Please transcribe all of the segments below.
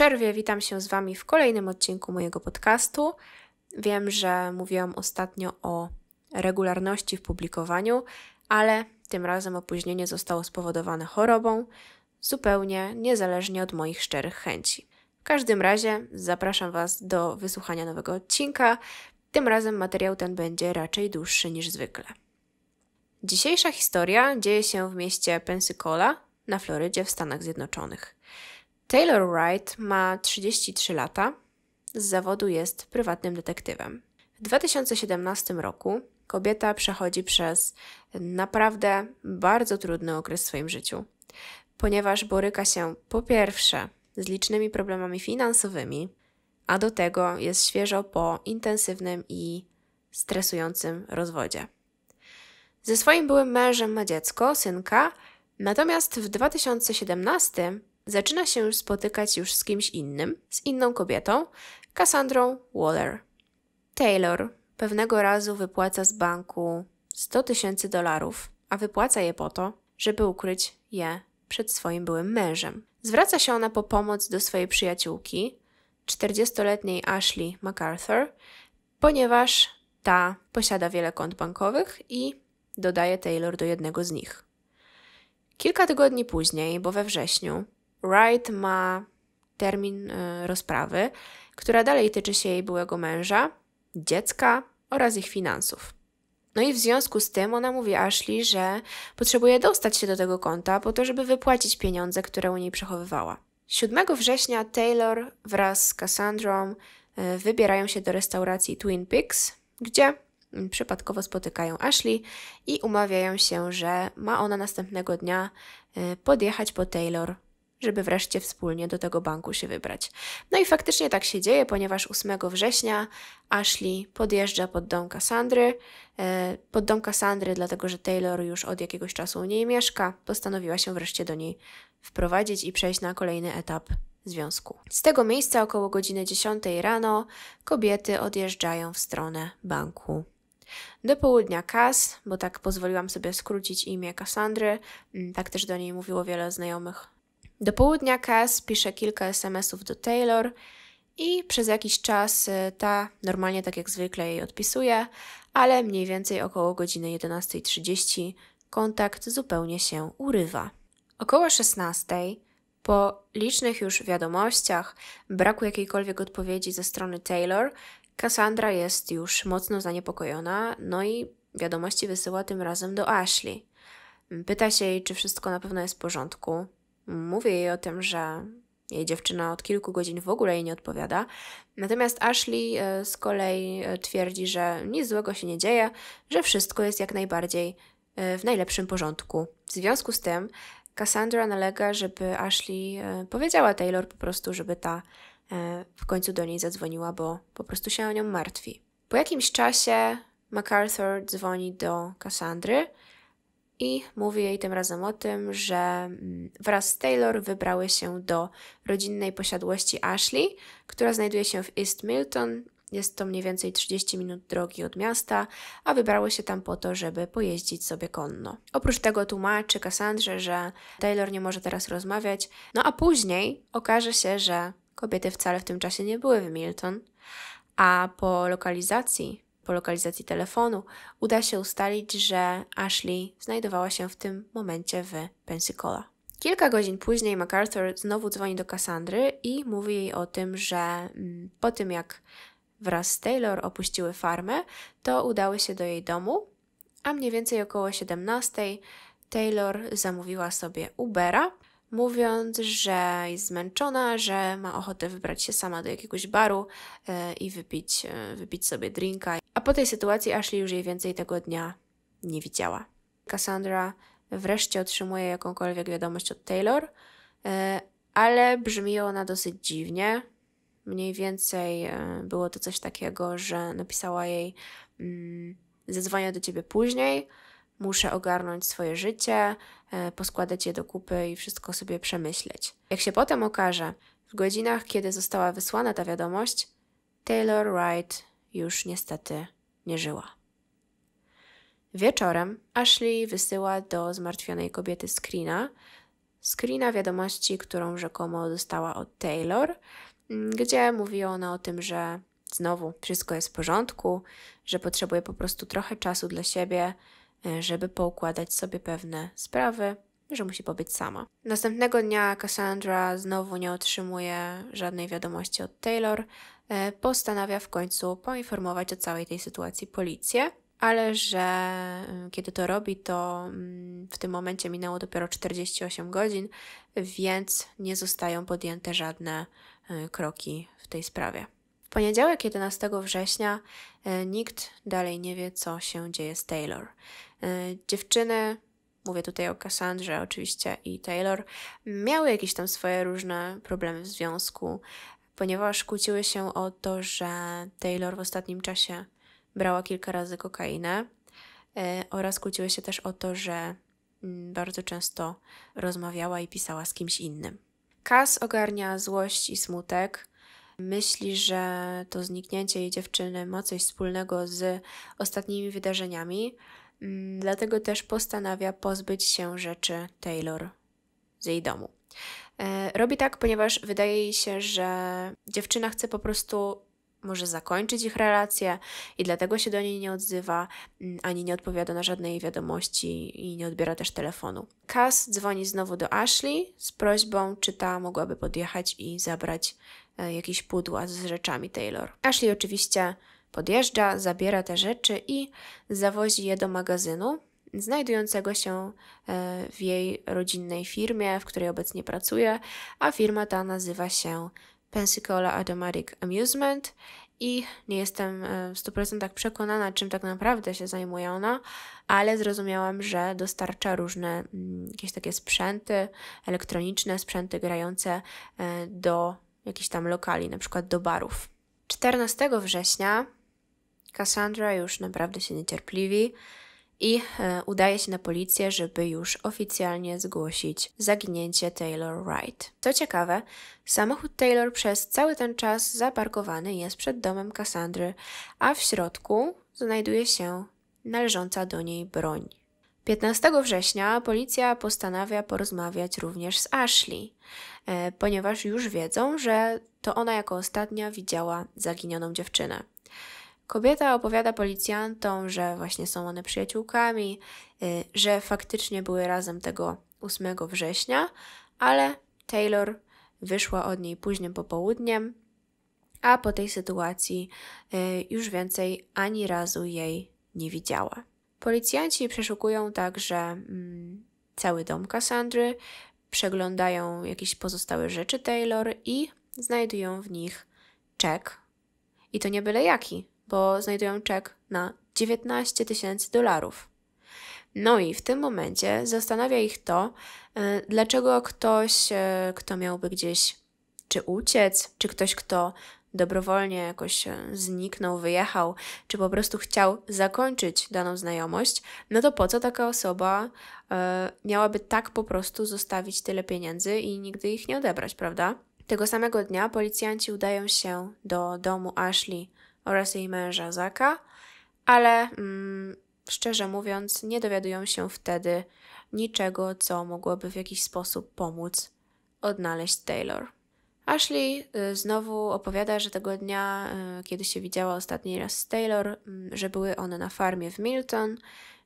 przerwie witam się z Wami w kolejnym odcinku mojego podcastu. Wiem, że mówiłam ostatnio o regularności w publikowaniu, ale tym razem opóźnienie zostało spowodowane chorobą, zupełnie niezależnie od moich szczerych chęci. W każdym razie zapraszam Was do wysłuchania nowego odcinka. Tym razem materiał ten będzie raczej dłuższy niż zwykle. Dzisiejsza historia dzieje się w mieście Pensacola na Florydzie w Stanach Zjednoczonych. Taylor Wright ma 33 lata, z zawodu jest prywatnym detektywem. W 2017 roku kobieta przechodzi przez naprawdę bardzo trudny okres w swoim życiu, ponieważ boryka się po pierwsze z licznymi problemami finansowymi, a do tego jest świeżo po intensywnym i stresującym rozwodzie. Ze swoim byłym mężem ma dziecko, synka, natomiast w 2017 zaczyna się już spotykać już z kimś innym, z inną kobietą, Cassandrą Waller. Taylor pewnego razu wypłaca z banku 100 tysięcy dolarów, a wypłaca je po to, żeby ukryć je przed swoim byłym mężem. Zwraca się ona po pomoc do swojej przyjaciółki, 40-letniej Ashley MacArthur, ponieważ ta posiada wiele kont bankowych i dodaje Taylor do jednego z nich. Kilka tygodni później, bo we wrześniu, Wright ma termin e, rozprawy, która dalej tyczy się jej byłego męża, dziecka oraz ich finansów. No i w związku z tym ona mówi Ashley, że potrzebuje dostać się do tego konta po to, żeby wypłacić pieniądze, które u niej przechowywała. 7 września Taylor wraz z Cassandrą e, wybierają się do restauracji Twin Peaks, gdzie mm, przypadkowo spotykają Ashley i umawiają się, że ma ona następnego dnia e, podjechać po Taylor żeby wreszcie wspólnie do tego banku się wybrać. No i faktycznie tak się dzieje, ponieważ 8 września Ashley podjeżdża pod dom Cassandry. E, pod dom Cassandry, dlatego że Taylor już od jakiegoś czasu u niej mieszka, postanowiła się wreszcie do niej wprowadzić i przejść na kolejny etap związku. Z tego miejsca około godziny 10 rano kobiety odjeżdżają w stronę banku. Do południa Cass, bo tak pozwoliłam sobie skrócić imię Cassandry, mm, tak też do niej mówiło wiele znajomych do południa Cass pisze kilka SMS-ów do Taylor i przez jakiś czas e, ta normalnie tak jak zwykle jej odpisuje, ale mniej więcej około godziny 11.30 kontakt zupełnie się urywa. Około 16:00 po licznych już wiadomościach, braku jakiejkolwiek odpowiedzi ze strony Taylor, Cassandra jest już mocno zaniepokojona, no i wiadomości wysyła tym razem do Ashley. Pyta się jej, czy wszystko na pewno jest w porządku, Mówię jej o tym, że jej dziewczyna od kilku godzin w ogóle jej nie odpowiada. Natomiast Ashley e, z kolei e, twierdzi, że nic złego się nie dzieje, że wszystko jest jak najbardziej e, w najlepszym porządku. W związku z tym Cassandra nalega, żeby Ashley powiedziała Taylor po prostu, żeby ta w końcu do niej zadzwoniła, bo po prostu się o nią martwi. Po jakimś czasie MacArthur dzwoni do Cassandry i mówi jej tym razem o tym, że mm, wraz z Taylor wybrały się do rodzinnej posiadłości Ashley, która znajduje się w East Milton. Jest to mniej więcej 30 minut drogi od miasta, a wybrały się tam po to, żeby pojeździć sobie konno. Oprócz tego tłumaczy Cassandrze, że Taylor nie może teraz rozmawiać, no a później okaże się, że kobiety wcale w tym czasie nie były w Milton, a po lokalizacji po lokalizacji telefonu uda się ustalić, że Ashley znajdowała się w tym momencie w Pensacola. Kilka godzin później MacArthur znowu dzwoni do Cassandry i mówi jej o tym, że mm, po tym jak wraz z Taylor opuściły farmę, to udały się do jej domu, a mniej więcej około 17 Taylor zamówiła sobie Ubera, mówiąc, że jest zmęczona, że ma ochotę wybrać się sama do jakiegoś baru e, i wypić, e, wypić sobie drinka a po tej sytuacji Ashley już jej więcej tego dnia nie widziała. Cassandra wreszcie otrzymuje jakąkolwiek wiadomość od Taylor, e, ale brzmi ona dosyć dziwnie. Mniej więcej e, było to coś takiego, że napisała jej: mm, Zadzwonię do ciebie później, muszę ogarnąć swoje życie, e, poskładać je do kupy i wszystko sobie przemyśleć. Jak się potem okaże, w godzinach, kiedy została wysłana ta wiadomość, Taylor Wright już niestety nie żyła. Wieczorem Ashley wysyła do zmartwionej kobiety screena, screena wiadomości, którą rzekomo dostała od Taylor, mm, gdzie mówi ona o tym, że znowu wszystko jest w porządku, że potrzebuje po prostu trochę czasu dla siebie, e, żeby poukładać sobie pewne sprawy że musi pobyć sama. Następnego dnia Cassandra znowu nie otrzymuje żadnej wiadomości od Taylor. E, postanawia w końcu poinformować o całej tej sytuacji policję, ale że mm, kiedy to robi, to mm, w tym momencie minęło dopiero 48 godzin, więc nie zostają podjęte żadne e, kroki w tej sprawie. W poniedziałek 11 września e, nikt dalej nie wie, co się dzieje z Taylor. Dziewczyny mówię tutaj o Cassandrze oczywiście i Taylor, miały jakieś tam swoje różne problemy w związku, ponieważ kłóciły się o to, że Taylor w ostatnim czasie brała kilka razy kokainę e, oraz kłóciły się też o to, że mm, bardzo często rozmawiała i pisała z kimś innym. Kas ogarnia złość i smutek. Myśli, że to zniknięcie jej dziewczyny ma coś wspólnego z ostatnimi wydarzeniami, Mm, dlatego też postanawia pozbyć się rzeczy Taylor z jej domu. E, robi tak, ponieważ wydaje jej się, że dziewczyna chce po prostu może zakończyć ich relację i dlatego się do niej nie odzywa, mm, ani nie odpowiada na żadne jej wiadomości i nie odbiera też telefonu. Cass dzwoni znowu do Ashley z prośbą, czy ta mogłaby podjechać i zabrać e, jakieś pudła z rzeczami Taylor. Ashley oczywiście Podjeżdża, zabiera te rzeczy i zawozi je do magazynu znajdującego się e, w jej rodzinnej firmie, w której obecnie pracuje, a firma ta nazywa się Pensacola Automatic Amusement i nie jestem e, w 100% przekonana, czym tak naprawdę się zajmuje ona, ale zrozumiałam, że dostarcza różne mm, jakieś takie sprzęty elektroniczne, sprzęty grające e, do jakichś tam lokali, na przykład do barów. 14 września Cassandra już naprawdę się niecierpliwi i e, udaje się na policję, żeby już oficjalnie zgłosić zaginięcie Taylor Wright. Co ciekawe, samochód Taylor przez cały ten czas zaparkowany jest przed domem Cassandry, a w środku znajduje się należąca do niej broń. 15 września policja postanawia porozmawiać również z Ashley, e, ponieważ już wiedzą, że to ona jako ostatnia widziała zaginioną dziewczynę. Kobieta opowiada policjantom, że właśnie są one przyjaciółkami, y, że faktycznie były razem tego 8 września, ale Taylor wyszła od niej późnym popołudniem, a po tej sytuacji y, już więcej ani razu jej nie widziała. Policjanci przeszukują także mm, cały dom Kassandry, przeglądają jakieś pozostałe rzeczy Taylor i znajdują w nich czek. I to nie byle jaki bo znajdują czek na 19 tysięcy dolarów. No i w tym momencie zastanawia ich to, e, dlaczego ktoś, e, kto miałby gdzieś czy uciec, czy ktoś, kto dobrowolnie jakoś e, zniknął, wyjechał, czy po prostu chciał zakończyć daną znajomość, no to po co taka osoba miałaby tak po prostu zostawić tyle pieniędzy i nigdy ich nie odebrać, prawda? Tego samego dnia policjanci udają się do domu Ashley oraz jej męża Zaka, ale mm, szczerze mówiąc, nie dowiadują się wtedy niczego, co mogłoby w jakiś sposób pomóc odnaleźć Taylor. Ashley y, znowu opowiada, że tego dnia, y, kiedy się widziała ostatni raz z Taylor, mm, że były one na farmie w Milton,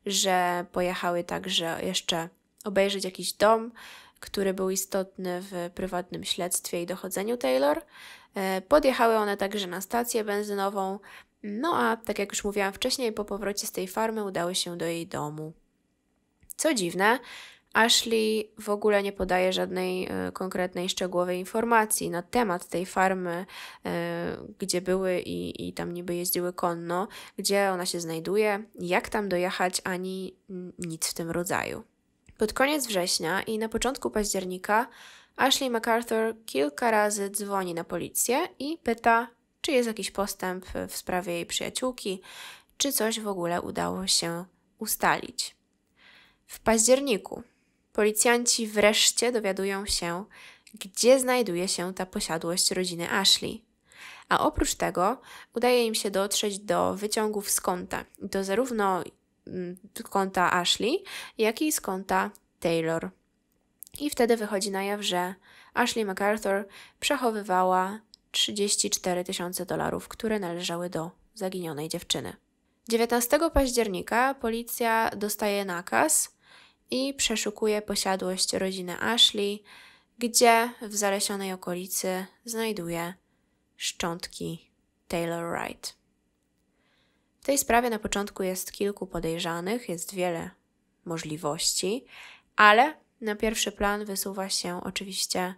że pojechały także jeszcze obejrzeć jakiś dom, który był istotny w prywatnym śledztwie i dochodzeniu Taylor, E, podjechały one także na stację benzynową, no a tak jak już mówiłam wcześniej, po powrocie z tej farmy udały się do jej domu. Co dziwne, Ashley w ogóle nie podaje żadnej e, konkretnej, szczegółowej informacji na temat tej farmy, e, gdzie były i, i tam niby jeździły konno, gdzie ona się znajduje, jak tam dojechać, ani nic w tym rodzaju. Pod koniec września i na początku października Ashley MacArthur kilka razy dzwoni na policję i pyta, czy jest jakiś postęp w sprawie jej przyjaciółki, czy coś w ogóle udało się ustalić. W październiku policjanci wreszcie dowiadują się, gdzie znajduje się ta posiadłość rodziny Ashley. A oprócz tego udaje im się dotrzeć do wyciągów z konta, do zarówno mm, konta Ashley, jak i z konta Taylor. I wtedy wychodzi na jaw, że Ashley MacArthur przechowywała 34 tysiące dolarów, które należały do zaginionej dziewczyny. 19 października policja dostaje nakaz i przeszukuje posiadłość rodziny Ashley, gdzie w zalesionej okolicy znajduje szczątki Taylor Wright. W tej sprawie na początku jest kilku podejrzanych, jest wiele możliwości, ale na pierwszy plan wysuwa się oczywiście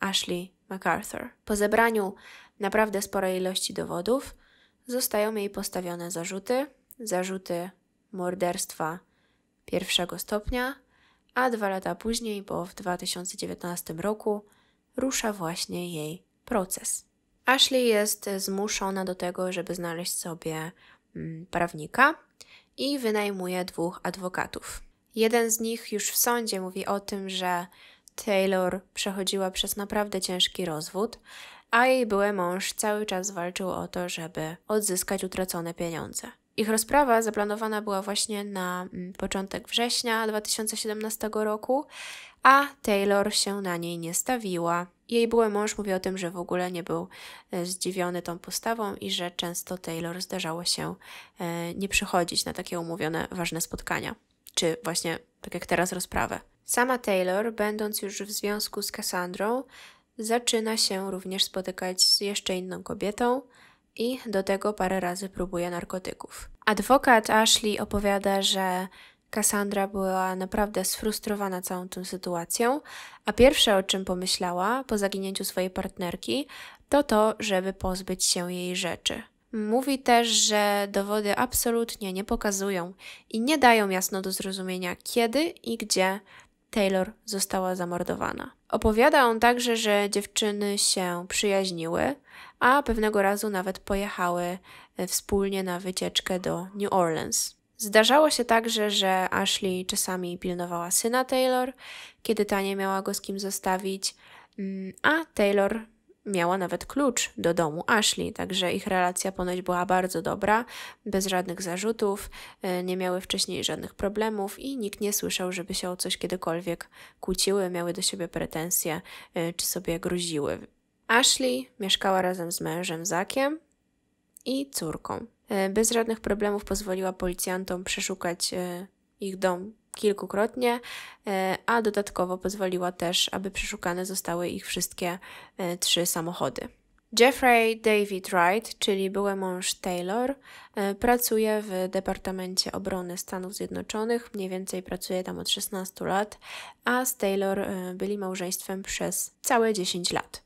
Ashley MacArthur. Po zebraniu naprawdę sporej ilości dowodów zostają jej postawione zarzuty, zarzuty morderstwa pierwszego stopnia, a dwa lata później, bo w 2019 roku, rusza właśnie jej proces. Ashley jest zmuszona do tego, żeby znaleźć sobie mm, prawnika i wynajmuje dwóch adwokatów. Jeden z nich już w sądzie mówi o tym, że Taylor przechodziła przez naprawdę ciężki rozwód, a jej były mąż cały czas walczył o to, żeby odzyskać utracone pieniądze. Ich rozprawa zaplanowana była właśnie na mm, początek września 2017 roku, a Taylor się na niej nie stawiła. Jej były mąż mówi o tym, że w ogóle nie był e, zdziwiony tą postawą i że często Taylor zdarzało się e, nie przychodzić na takie umówione ważne spotkania czy właśnie tak jak teraz rozprawę. Sama Taylor, będąc już w związku z Cassandrą, zaczyna się również spotykać z jeszcze inną kobietą i do tego parę razy próbuje narkotyków. Adwokat Ashley opowiada, że Cassandra była naprawdę sfrustrowana całą tą sytuacją, a pierwsze o czym pomyślała po zaginięciu swojej partnerki, to to, żeby pozbyć się jej rzeczy. Mówi też, że dowody absolutnie nie pokazują i nie dają jasno do zrozumienia, kiedy i gdzie Taylor została zamordowana. Opowiada on także, że dziewczyny się przyjaźniły, a pewnego razu nawet pojechały wspólnie na wycieczkę do New Orleans. Zdarzało się także, że Ashley czasami pilnowała syna Taylor, kiedy ta nie miała go z kim zostawić, mm, a Taylor miała nawet klucz do domu Ashley, także ich relacja ponoć była bardzo dobra, bez żadnych zarzutów, e, nie miały wcześniej żadnych problemów i nikt nie słyszał, żeby się o coś kiedykolwiek kłóciły, miały do siebie pretensje e, czy sobie groziły. Ashley mieszkała razem z mężem Zakiem i córką. E, bez żadnych problemów pozwoliła policjantom przeszukać ich dom kilkukrotnie, e, a dodatkowo pozwoliła też, aby przeszukane zostały ich wszystkie e, trzy samochody. Jeffrey David Wright, czyli były mąż Taylor, e, pracuje w Departamencie Obrony Stanów Zjednoczonych, mniej więcej pracuje tam od 16 lat, a z Taylor byli małżeństwem przez całe 10 lat.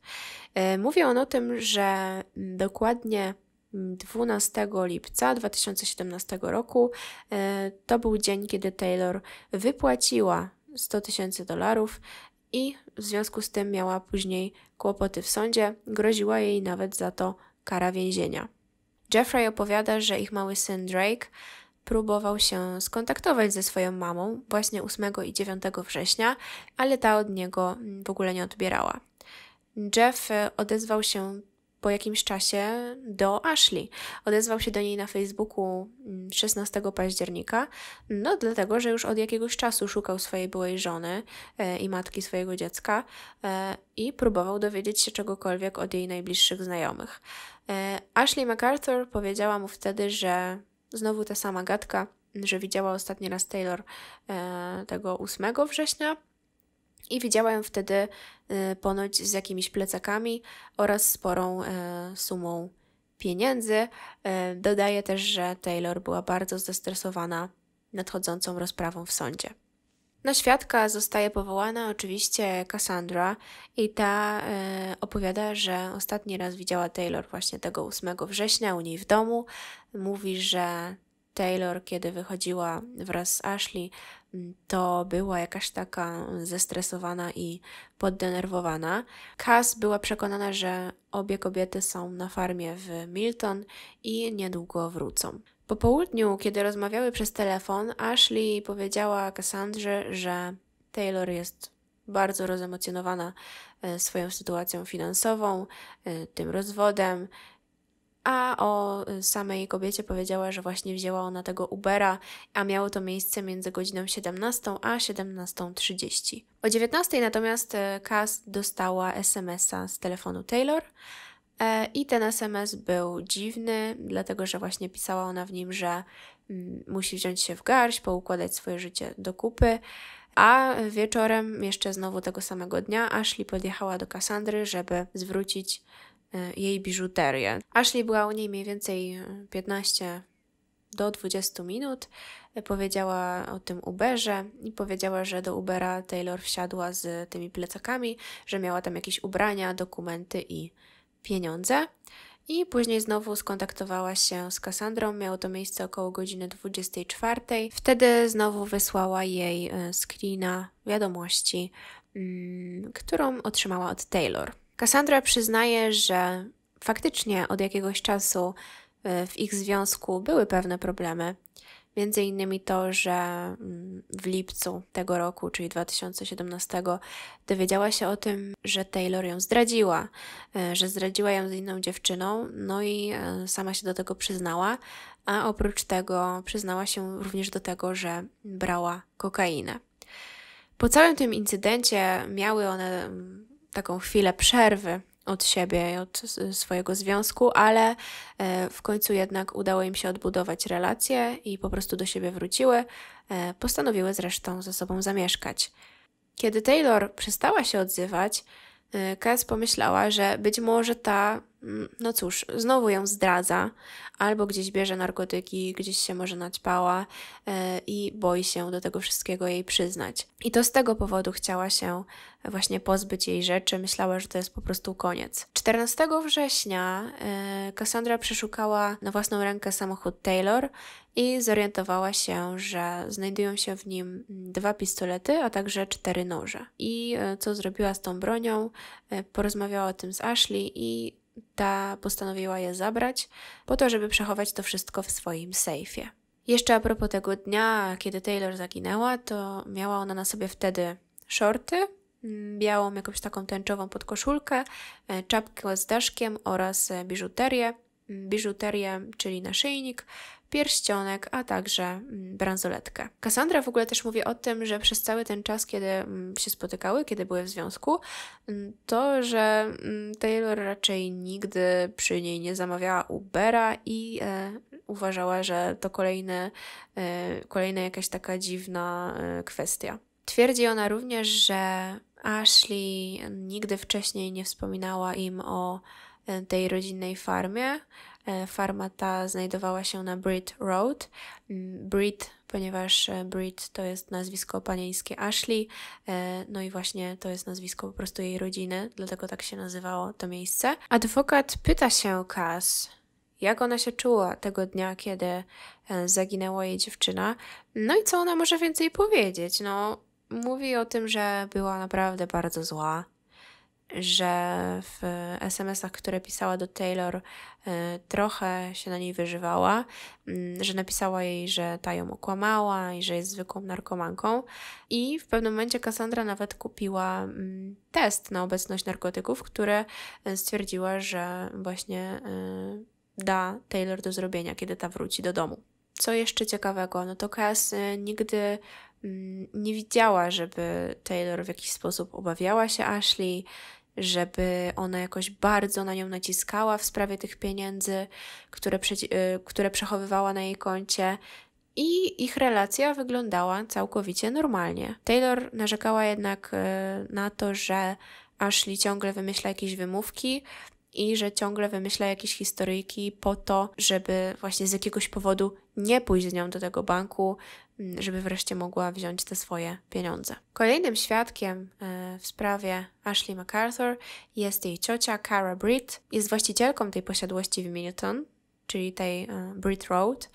Mówi on o tym, że dokładnie 12 lipca 2017 roku. E, to był dzień, kiedy Taylor wypłaciła 100 tysięcy dolarów i w związku z tym miała później kłopoty w sądzie. Groziła jej nawet za to kara więzienia. Jeffrey opowiada, że ich mały syn Drake próbował się skontaktować ze swoją mamą właśnie 8 i 9 września, ale ta od niego w ogóle nie odbierała. Jeff e, odezwał się po jakimś czasie do Ashley. Odezwał się do niej na Facebooku 16 mm, października, no dlatego, że już od jakiegoś czasu szukał swojej byłej żony e, i matki swojego dziecka e, i próbował dowiedzieć się czegokolwiek od jej najbliższych znajomych. E, Ashley MacArthur powiedziała mu wtedy, że znowu ta sama gadka, że widziała ostatni raz Taylor tego 8 września i widziała ją wtedy y, ponoć z jakimiś plecakami oraz sporą y, sumą pieniędzy. Y, dodaję też, że Taylor była bardzo zestresowana nadchodzącą rozprawą w sądzie. Na świadka zostaje powołana oczywiście Cassandra i ta y, opowiada, że ostatni raz widziała Taylor właśnie tego 8 września u niej w domu. Mówi, że Taylor, kiedy wychodziła wraz z Ashley, to była jakaś taka zestresowana i poddenerwowana. Cass była przekonana, że obie kobiety są na farmie w Milton i niedługo wrócą. Po południu, kiedy rozmawiały przez telefon, Ashley powiedziała Cassandrze, że Taylor jest bardzo rozemocjonowana e, swoją sytuacją finansową, e, tym rozwodem a o y, samej kobiecie powiedziała, że właśnie wzięła ona tego Ubera, a miało to miejsce między godziną 17 a 17.30. O 19 natomiast y, Cass dostała SMS-a z telefonu Taylor. E, I ten SMS był dziwny, dlatego że właśnie pisała ona w nim, że mm, musi wziąć się w garść, poukładać swoje życie do kupy. A wieczorem, jeszcze znowu tego samego dnia, Ashley podjechała do Cassandry, żeby zwrócić Y, jej biżuterię. Ashley była u niej mniej więcej 15 y, do 20 minut. Powiedziała o tym Uberze i powiedziała, że do Ubera Taylor wsiadła z tymi plecakami, że miała tam jakieś ubrania, dokumenty i pieniądze. I później znowu skontaktowała się z Cassandrą. Miało to miejsce około godziny 24. Wtedy znowu wysłała jej y, screena wiadomości, mm, którą otrzymała od Taylor. Cassandra przyznaje, że faktycznie od jakiegoś czasu y, w ich związku były pewne problemy. Między innymi to, że mm, w lipcu tego roku, czyli 2017, dowiedziała się o tym, że Taylor ją zdradziła, y, że zdradziła ją z inną dziewczyną, no i y, sama się do tego przyznała, a oprócz tego przyznała się również do tego, że brała kokainę. Po całym tym incydencie miały one mm, taką chwilę przerwy od siebie i od swojego związku, ale e, w końcu jednak udało im się odbudować relacje i po prostu do siebie wróciły. E, postanowiły zresztą ze sobą zamieszkać. Kiedy Taylor przestała się odzywać, e, Cass pomyślała, że być może ta Mm, no cóż, znowu ją zdradza, albo gdzieś bierze narkotyki, gdzieś się może naćpała yy, i boi się do tego wszystkiego jej przyznać. I to z tego powodu chciała się właśnie pozbyć jej rzeczy, myślała, że to jest po prostu koniec. 14 września yy, Cassandra przeszukała na własną rękę samochód Taylor i zorientowała się, że znajdują się w nim dwa pistolety, a także cztery noże. I yy, co zrobiła z tą bronią? Porozmawiała o tym z Ashley i ta postanowiła je zabrać, po to, żeby przechować to wszystko w swoim sejfie. Jeszcze a propos tego dnia, kiedy Taylor zaginęła, to miała ona na sobie wtedy shorty, mm, białą jakąś taką tęczową podkoszulkę, e, czapkę z daszkiem oraz e, biżuterię. Mm, biżuterię, czyli naszyjnik, pierścionek, a także mm, bransoletkę. Cassandra w ogóle też mówi o tym, że przez cały ten czas, kiedy mm, się spotykały, kiedy były w związku, mm, to, że Taylor raczej nigdy przy niej nie zamawiała Ubera i e, uważała, że to kolejne, e, kolejna jakaś taka dziwna e, kwestia. Twierdzi ona również, że Ashley nigdy wcześniej nie wspominała im o e, tej rodzinnej farmie, E, farma ta znajdowała się na Brit Road. Mm, Brit, ponieważ e, Brit to jest nazwisko panieńskie Ashley, e, no i właśnie to jest nazwisko po prostu jej rodziny, dlatego tak się nazywało to miejsce. Adwokat pyta się Cass, jak ona się czuła tego dnia, kiedy zaginęła jej dziewczyna, no i co ona może więcej powiedzieć. No, mówi o tym, że była naprawdę bardzo zła, że w SMS-ach, które pisała do Taylor, e, trochę się na niej wyżywała, mm, że napisała jej, że ta ją okłamała i że jest zwykłą narkomanką. I w pewnym momencie Cassandra nawet kupiła mm, test na obecność narkotyków, które e, stwierdziła, że właśnie e, da Taylor do zrobienia, kiedy ta wróci do domu. Co jeszcze ciekawego, no to Cass nigdy mm, nie widziała, żeby Taylor w jakiś sposób obawiała się Ashley, żeby ona jakoś bardzo na nią naciskała w sprawie tych pieniędzy, które, y, które przechowywała na jej koncie. I ich relacja wyglądała całkowicie normalnie. Taylor narzekała jednak y, na to, że Ashley ciągle wymyśla jakieś wymówki, i że ciągle wymyśla jakieś historyjki po to, żeby właśnie z jakiegoś powodu nie pójść z nią do tego banku, mm, żeby wreszcie mogła wziąć te swoje pieniądze. Kolejnym świadkiem e, w sprawie Ashley MacArthur jest jej ciocia Cara Britt. Jest właścicielką tej posiadłości w Minuton, czyli tej e, Britt Road.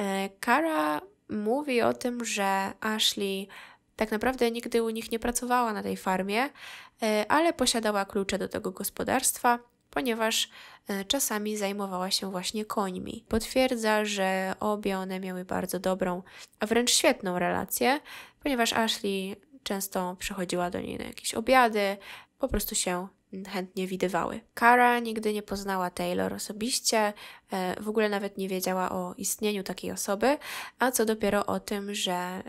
E, Cara mówi o tym, że Ashley tak naprawdę nigdy u nich nie pracowała na tej farmie, ale posiadała klucze do tego gospodarstwa ponieważ e, czasami zajmowała się właśnie końmi. Potwierdza, że obie one miały bardzo dobrą, a wręcz świetną relację, ponieważ Ashley często przychodziła do niej na jakieś obiady, po prostu się chętnie widywały. Kara nigdy nie poznała Taylor osobiście, e, w ogóle nawet nie wiedziała o istnieniu takiej osoby, a co dopiero o tym, że e,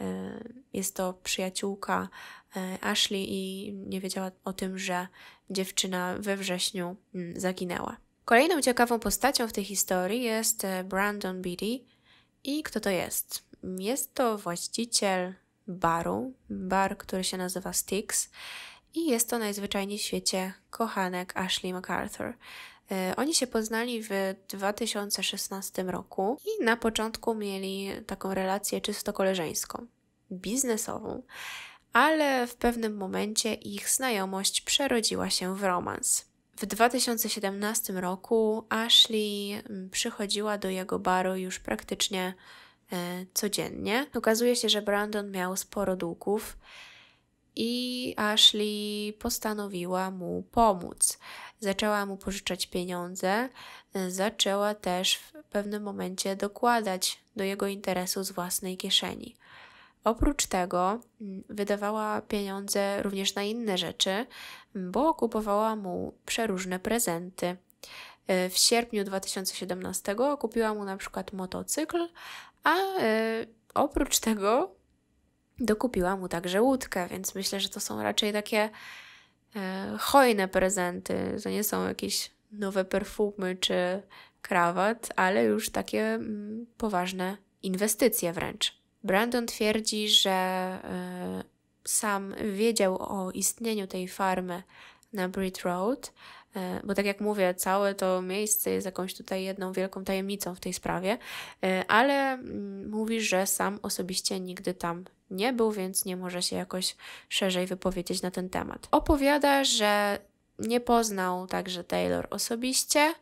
jest to przyjaciółka E, Ashley i nie wiedziała o tym, że dziewczyna we wrześniu mm, zaginęła. Kolejną ciekawą postacią w tej historii jest e, Brandon Beatty. I kto to jest? Jest to właściciel baru, bar, który się nazywa Styx i jest to najzwyczajniej w świecie kochanek Ashley MacArthur. E, oni się poznali w 2016 roku i na początku mieli taką relację czysto koleżeńską, biznesową ale w pewnym momencie ich znajomość przerodziła się w romans. W 2017 roku Ashley mm, przychodziła do jego baru już praktycznie e, codziennie. Okazuje się, że Brandon miał sporo długów i Ashley postanowiła mu pomóc. Zaczęła mu pożyczać pieniądze, e, zaczęła też w pewnym momencie dokładać do jego interesu z własnej kieszeni. Oprócz tego mm, wydawała pieniądze również na inne rzeczy, mm, bo kupowała mu przeróżne prezenty. Y, w sierpniu 2017 kupiła mu na przykład motocykl, a y, oprócz tego dokupiła mu także łódkę, więc myślę, że to są raczej takie y, hojne prezenty. To nie są jakieś nowe perfumy czy krawat, ale już takie mm, poważne inwestycje wręcz. Brandon twierdzi, że e, sam wiedział o istnieniu tej farmy na Brit Road, e, bo tak jak mówię, całe to miejsce jest jakąś tutaj jedną wielką tajemnicą w tej sprawie, e, ale mm, mówi, że sam osobiście nigdy tam nie był, więc nie może się jakoś szerzej wypowiedzieć na ten temat. Opowiada, że nie poznał także Taylor osobiście,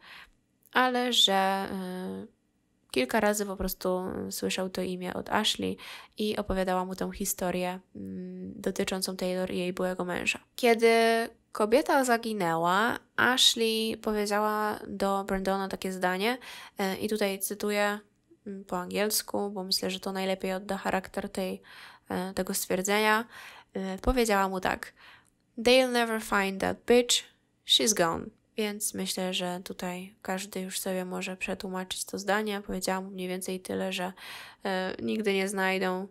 ale że kilka razy po prostu mm, słyszał to imię od Ashley i opowiadała mu tę historię mm, dotyczącą Taylor i jej byłego męża. Kiedy kobieta zaginęła, Ashley powiedziała do Brandona takie zdanie, e, i tutaj cytuję mm, po angielsku, bo myślę, że to najlepiej odda charakter tej, e, tego stwierdzenia. E, powiedziała mu tak: They'll never find that bitch, she's gone. Więc myślę, że tutaj każdy już sobie może przetłumaczyć to zdanie. Powiedziałam mniej więcej tyle, że e, nigdy nie znajdą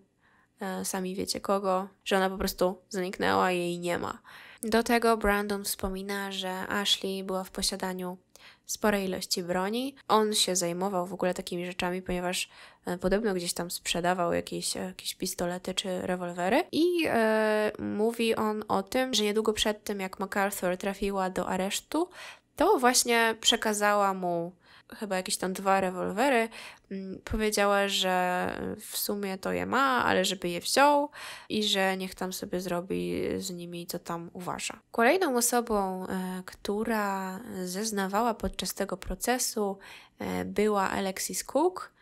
e, sami wiecie kogo, że ona po prostu zniknęła i jej nie ma. Do tego Brandon wspomina, że Ashley była w posiadaniu sporej ilości broni. On się zajmował w ogóle takimi rzeczami, ponieważ e, podobno gdzieś tam sprzedawał jakieś, e, jakieś pistolety czy rewolwery. I e, mówi on o tym, że niedługo przed tym, jak MacArthur trafiła do aresztu, to właśnie przekazała mu chyba jakieś tam dwa rewolwery. Mm, powiedziała, że w sumie to je ma, ale żeby je wziął i że niech tam sobie zrobi z nimi, co tam uważa. Kolejną osobą, e, która zeznawała podczas tego procesu, e, była Alexis Cook,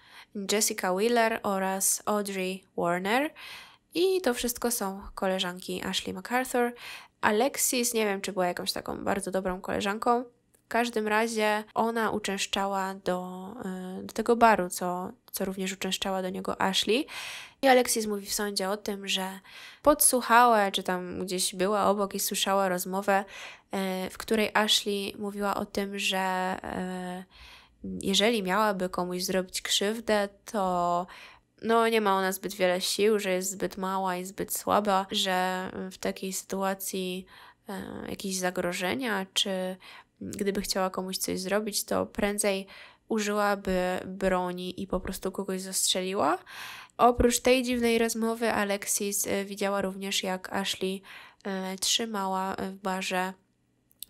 Jessica Wheeler oraz Audrey Warner. I to wszystko są koleżanki Ashley MacArthur. Alexis, nie wiem, czy była jakąś taką bardzo dobrą koleżanką, w każdym razie ona uczęszczała do, e, do tego baru, co, co również uczęszczała do niego Ashley. I Alexis mówi w sądzie o tym, że podsłuchała, czy tam gdzieś była obok i słyszała rozmowę, e, w której Ashley mówiła o tym, że e, jeżeli miałaby komuś zrobić krzywdę, to no nie ma ona zbyt wiele sił, że jest zbyt mała i zbyt słaba, że w takiej sytuacji jakieś zagrożenia czy gdyby chciała komuś coś zrobić, to prędzej użyłaby broni i po prostu kogoś zastrzeliła. Oprócz tej dziwnej rozmowy, Alexis e, widziała również, jak Ashley e, trzymała w barze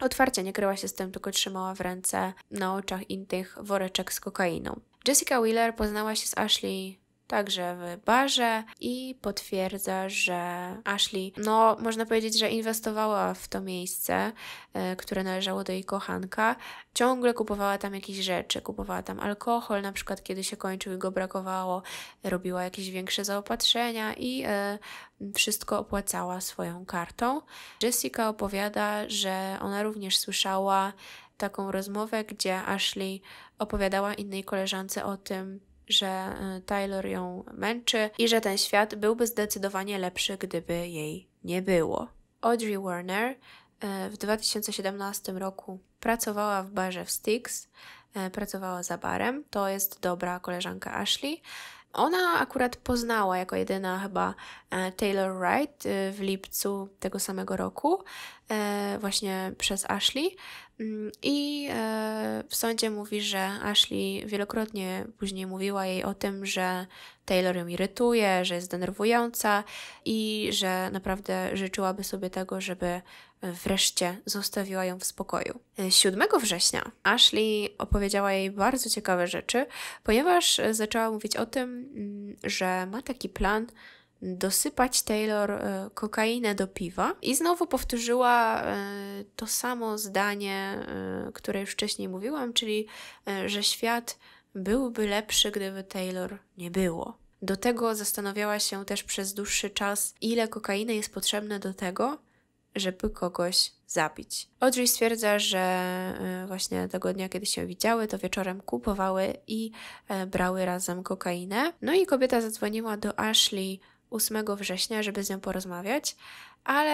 otwarcie, nie kryła się z tym, tylko trzymała w ręce na oczach innych woreczek z kokainą. Jessica Wheeler poznała się z Ashley także w barze i potwierdza, że Ashley, no można powiedzieć, że inwestowała w to miejsce, e, które należało do jej kochanka. Ciągle kupowała tam jakieś rzeczy, kupowała tam alkohol, na przykład kiedy się kończył i go brakowało, robiła jakieś większe zaopatrzenia i e, wszystko opłacała swoją kartą. Jessica opowiada, że ona również słyszała taką rozmowę, gdzie Ashley opowiadała innej koleżance o tym, że y, Taylor ją męczy i że ten świat byłby zdecydowanie lepszy, gdyby jej nie było. Audrey Warner y, w 2017 roku pracowała w barze w Styx, y, pracowała za barem. To jest dobra koleżanka Ashley. Ona akurat poznała jako jedyna chyba Taylor Wright w lipcu tego samego roku, właśnie przez Ashley. Mm, I e, w sądzie mówi, że Ashley wielokrotnie później mówiła jej o tym, że Taylor ją irytuje, że jest denerwująca i że naprawdę życzyłaby sobie tego, żeby wreszcie zostawiła ją w spokoju. 7 września Ashley opowiedziała jej bardzo ciekawe rzeczy, ponieważ zaczęła mówić o tym, mm, że ma taki plan, dosypać Taylor e, kokainę do piwa i znowu powtórzyła e, to samo zdanie, e, które już wcześniej mówiłam, czyli że świat byłby lepszy, gdyby Taylor nie było. Do tego zastanawiała się też przez dłuższy czas, ile kokainy jest potrzebne do tego, żeby kogoś zabić. Audrey stwierdza, że właśnie tego dnia, kiedy się widziały, to wieczorem kupowały i brały razem kokainę. No i kobieta zadzwoniła do Ashley 8 września, żeby z nią porozmawiać, ale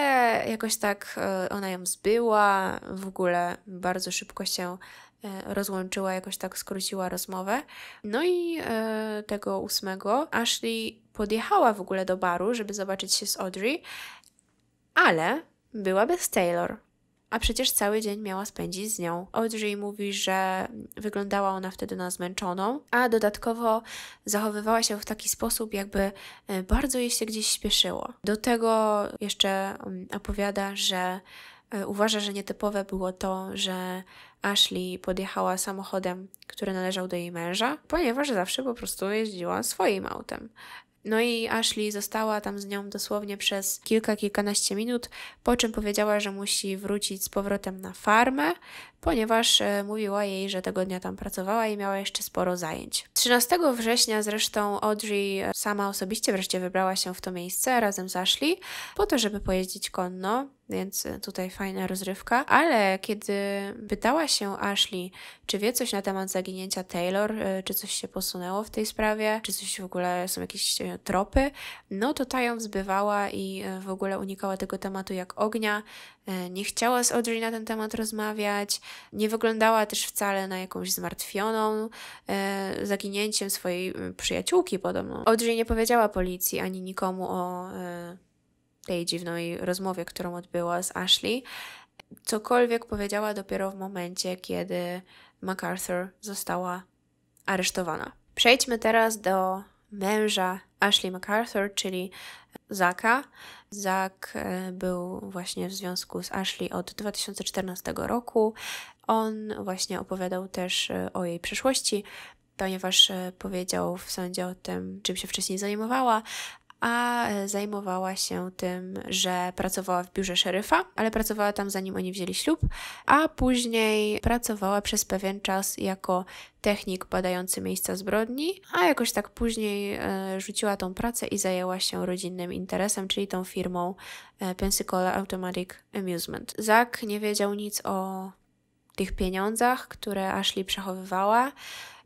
jakoś tak e, ona ją zbyła, w ogóle bardzo szybko się e, rozłączyła, jakoś tak skróciła rozmowę. No i e, tego 8 Ashley podjechała w ogóle do baru, żeby zobaczyć się z Audrey, ale była bez Taylor a przecież cały dzień miała spędzić z nią. Audrey mówi, że wyglądała ona wtedy na zmęczoną, a dodatkowo zachowywała się w taki sposób, jakby e, bardzo jej się gdzieś śpieszyło. Do tego jeszcze mm, opowiada, że e, uważa, że nietypowe było to, że Ashley podjechała samochodem, który należał do jej męża, ponieważ zawsze po prostu jeździła swoim autem. No i Ashley została tam z nią dosłownie przez kilka, kilkanaście minut, po czym powiedziała, że musi wrócić z powrotem na farmę, ponieważ e, mówiła jej, że tego dnia tam pracowała i miała jeszcze sporo zajęć. 13 września zresztą Audrey e, sama osobiście wreszcie wybrała się w to miejsce razem z Ashley po to, żeby pojeździć konno więc e, tutaj fajna rozrywka. Ale kiedy pytała się Ashley, czy wie coś na temat zaginięcia Taylor, czy coś się posunęło w tej sprawie, czy coś w ogóle są jakieś tropy, no to ta ją zbywała i w ogóle unikała tego tematu jak ognia, E, nie chciała z Audrey na ten temat rozmawiać, nie wyglądała też wcale na jakąś zmartwioną e, zaginięciem swojej e, przyjaciółki podobno. Audrey nie powiedziała policji ani nikomu o e, tej dziwnej rozmowie, którą odbyła z Ashley. Cokolwiek powiedziała dopiero w momencie, kiedy MacArthur została aresztowana. Przejdźmy teraz do męża Ashley MacArthur, czyli Zaka. Zak e, był właśnie w związku z Ashley od 2014 roku. On właśnie opowiadał też e, o jej przeszłości, ponieważ e, powiedział w sądzie o tym, czym się wcześniej zajmowała, a e, zajmowała się tym, że pracowała w biurze szeryfa, ale pracowała tam zanim oni wzięli ślub, a później pracowała przez pewien czas jako technik badający miejsca zbrodni, a jakoś tak później e, rzuciła tą pracę i zajęła się rodzinnym interesem, czyli tą firmą e, Pensacola Automatic Amusement. Zak nie wiedział nic o tych pieniądzach, które Ashley przechowywała.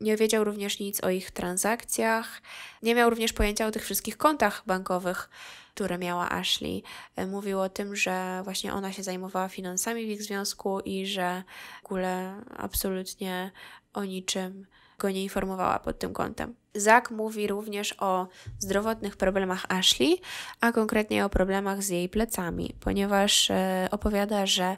Nie wiedział również nic o ich transakcjach. Nie miał również pojęcia o tych wszystkich kontach bankowych, które miała Ashley. Mówił o tym, że właśnie ona się zajmowała finansami w ich związku i że w ogóle absolutnie o niczym go nie informowała pod tym kątem. Zak mówi również o zdrowotnych problemach Ashley, a konkretnie o problemach z jej plecami, ponieważ e, opowiada, że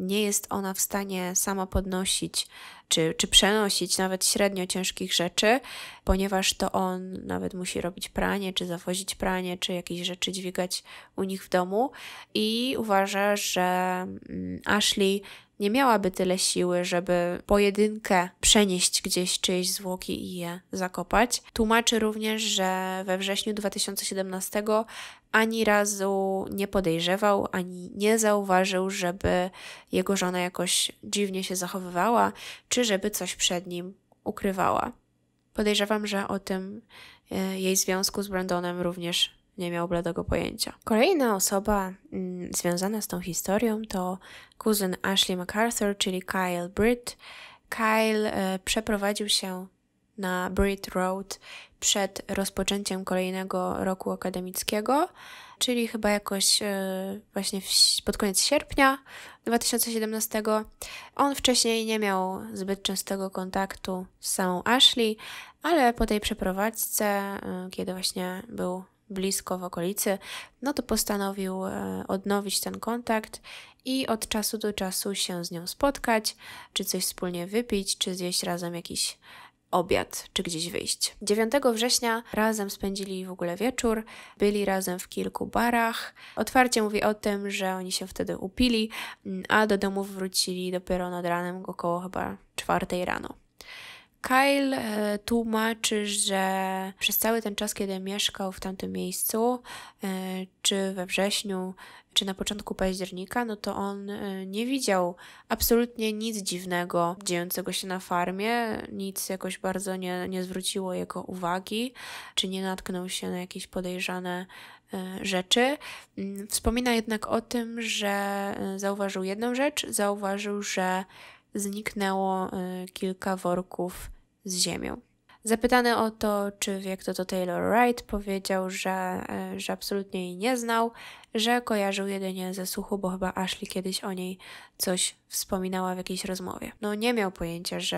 nie jest ona w stanie sama podnosić czy, czy przenosić nawet średnio ciężkich rzeczy, ponieważ to on nawet musi robić pranie, czy zawozić pranie, czy jakieś rzeczy dźwigać u nich w domu. I uważa, że mm, Ashley nie miałaby tyle siły, żeby pojedynkę przenieść gdzieś czyjeś zwłoki i je zakopać. Tłumaczy również, że we wrześniu 2017 ani razu nie podejrzewał, ani nie zauważył, żeby jego żona jakoś dziwnie się zachowywała, czy żeby coś przed nim ukrywała. Podejrzewam, że o tym e, jej związku z Brandonem również nie miał bladego pojęcia. Kolejna osoba mm, związana z tą historią to kuzyn Ashley MacArthur, czyli Kyle Britt. Kyle e, przeprowadził się na Brit Road przed rozpoczęciem kolejnego roku akademickiego, czyli chyba jakoś e, właśnie pod koniec sierpnia 2017. On wcześniej nie miał zbyt częstego kontaktu z samą Ashley, ale po tej przeprowadzce, e, kiedy właśnie był blisko w okolicy, no to postanowił e, odnowić ten kontakt i od czasu do czasu się z nią spotkać, czy coś wspólnie wypić, czy zjeść razem jakiś obiad czy gdzieś wyjść. 9 września razem spędzili w ogóle wieczór, byli razem w kilku barach. Otwarcie mówi o tym, że oni się wtedy upili, a do domów wrócili dopiero nad ranem około chyba czwartej rano. Kyle e, tłumaczy, że przez cały ten czas, kiedy mieszkał w tamtym miejscu, e, czy we wrześniu, czy na początku października, no to on e, nie widział absolutnie nic dziwnego dziejącego się na farmie, nic jakoś bardzo nie, nie zwróciło jego uwagi, czy nie natknął się na jakieś podejrzane rzeczy. Mm, wspomina jednak o tym, że zauważył jedną rzecz, zauważył, że zniknęło y, kilka worków z ziemią. Zapytany o to, czy wie kto to Taylor Wright, powiedział, że, y, że absolutnie jej nie znał, że kojarzył jedynie ze słuchu, bo chyba Ashley kiedyś o niej coś wspominała w jakiejś rozmowie. No nie miał pojęcia, że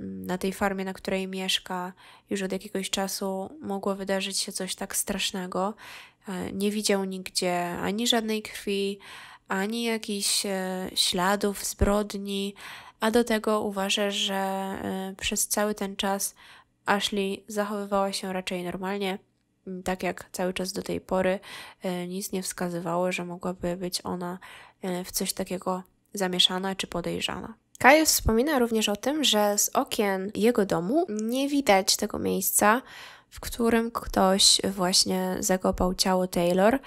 mm, na tej farmie, na której mieszka już od jakiegoś czasu mogło wydarzyć się coś tak strasznego. Y, nie widział nigdzie ani żadnej krwi, ani jakichś e, śladów zbrodni, a do tego uważa, że e, przez cały ten czas Ashley zachowywała się raczej normalnie, tak jak cały czas do tej pory. E, nic nie wskazywało, że mogłaby być ona w coś takiego zamieszana czy podejrzana. Kyle wspomina również o tym, że z okien jego domu nie widać tego miejsca, w którym ktoś właśnie zakopał ciało Taylor,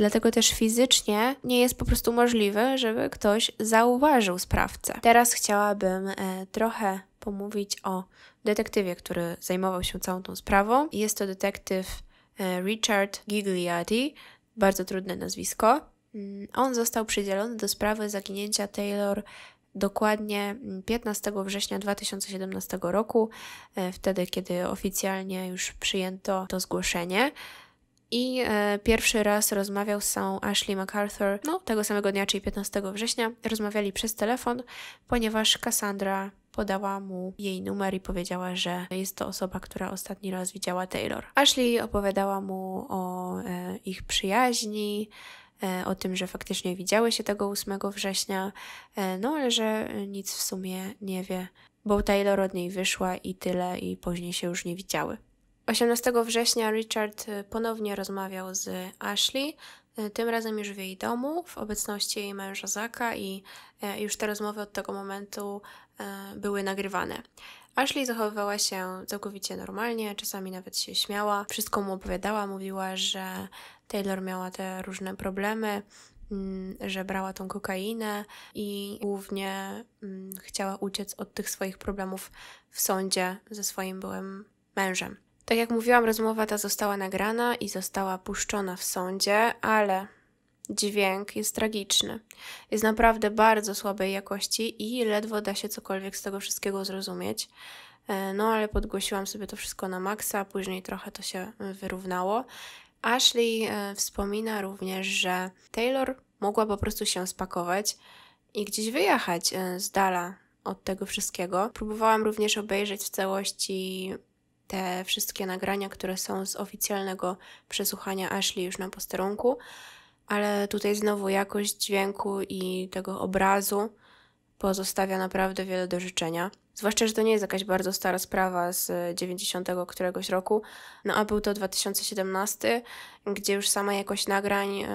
Dlatego też fizycznie nie jest po prostu możliwe, żeby ktoś zauważył sprawcę. Teraz chciałabym e, trochę pomówić o detektywie, który zajmował się całą tą sprawą. Jest to detektyw e, Richard Gigliati, bardzo trudne nazwisko. Mm, on został przydzielony do sprawy zaginięcia Taylor dokładnie 15 mm, września 2017 roku, e, wtedy kiedy oficjalnie już przyjęto to zgłoszenie i e, pierwszy raz rozmawiał z samą Ashley MacArthur, no tego samego dnia, czyli 15 września. Rozmawiali przez telefon, ponieważ Cassandra podała mu jej numer i powiedziała, że jest to osoba, która ostatni raz widziała Taylor. Ashley opowiadała mu o e, ich przyjaźni, e, o tym, że faktycznie widziały się tego 8 września, e, no ale że nic w sumie nie wie, bo Taylor od niej wyszła i tyle, i później się już nie widziały. 18 września Richard y, ponownie rozmawiał z Ashley, y, tym razem już w jej domu, w obecności jej męża Zaka i y, już te rozmowy od tego momentu były nagrywane. Ashley zachowywała się całkowicie normalnie, czasami nawet się śmiała, wszystko mu opowiadała, mówiła, że Taylor miała te różne problemy, mm, że brała tą kokainę i głównie mm, chciała uciec od tych swoich problemów w sądzie ze swoim byłym mężem. Tak jak mówiłam, rozmowa ta została nagrana i została puszczona w sądzie, ale dźwięk jest tragiczny. Jest naprawdę bardzo słabej jakości i ledwo da się cokolwiek z tego wszystkiego zrozumieć. E, no ale podgłosiłam sobie to wszystko na maksa, później trochę to się wyrównało. Ashley e, wspomina również, że Taylor mogła po prostu się spakować i gdzieś wyjechać e, z dala od tego wszystkiego. Próbowałam również obejrzeć w całości te wszystkie nagrania, które są z oficjalnego przesłuchania Ashley już na posterunku, ale tutaj znowu jakość dźwięku i tego obrazu pozostawia naprawdę wiele do życzenia. Zwłaszcza, że to nie jest jakaś bardzo stara sprawa z 90 któregoś roku, no a był to 2017, gdzie już sama jakość nagrań, e,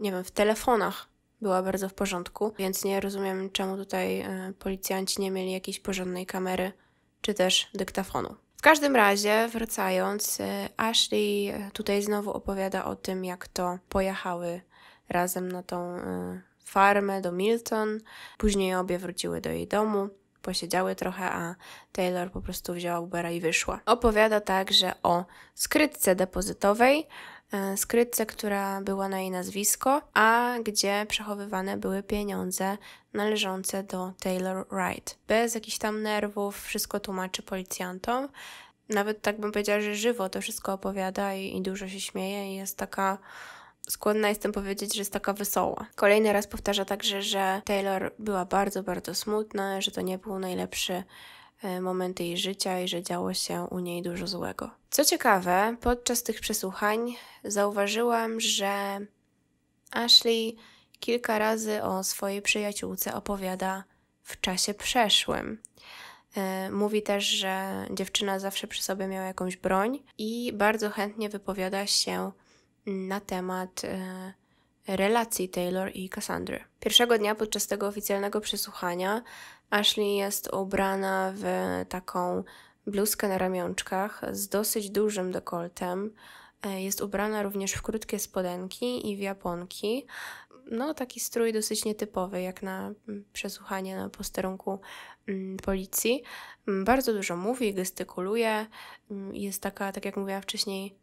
nie wiem, w telefonach była bardzo w porządku, więc nie rozumiem, czemu tutaj e, policjanci nie mieli jakiejś porządnej kamery czy też dyktafonu każdym razie, wracając, e, Ashley e, tutaj znowu opowiada o tym, jak to pojechały razem na tą e, farmę do Milton. Później obie wróciły do jej domu, posiedziały trochę, a Taylor po prostu wzięła Ubera i wyszła. Opowiada także o skrytce depozytowej, E, skrytce, która była na jej nazwisko, a gdzie przechowywane były pieniądze należące do Taylor Wright. Bez jakichś tam nerwów, wszystko tłumaczy policjantom. Nawet tak bym powiedziała, że żywo to wszystko opowiada i, i dużo się śmieje i jest taka skłonna jestem powiedzieć, że jest taka wesoła. Kolejny raz powtarza także, że Taylor była bardzo, bardzo smutna, że to nie był najlepszy E, momenty jej życia i że działo się u niej dużo złego. Co ciekawe, podczas tych przesłuchań zauważyłam, że Ashley kilka razy o swojej przyjaciółce opowiada w czasie przeszłym. E, mówi też, że dziewczyna zawsze przy sobie miała jakąś broń i bardzo chętnie wypowiada się na temat e, relacji Taylor i Cassandry. Pierwszego dnia podczas tego oficjalnego przesłuchania Ashley jest ubrana w taką bluzkę na ramionczkach z dosyć dużym dekoltem. E, jest ubrana również w krótkie spodenki i w japonki. No, taki strój dosyć nietypowy, jak na mm, przesłuchanie na posterunku mm, policji. Mm, bardzo dużo mówi, gestykuluje. Jest taka, tak jak mówiłam wcześniej,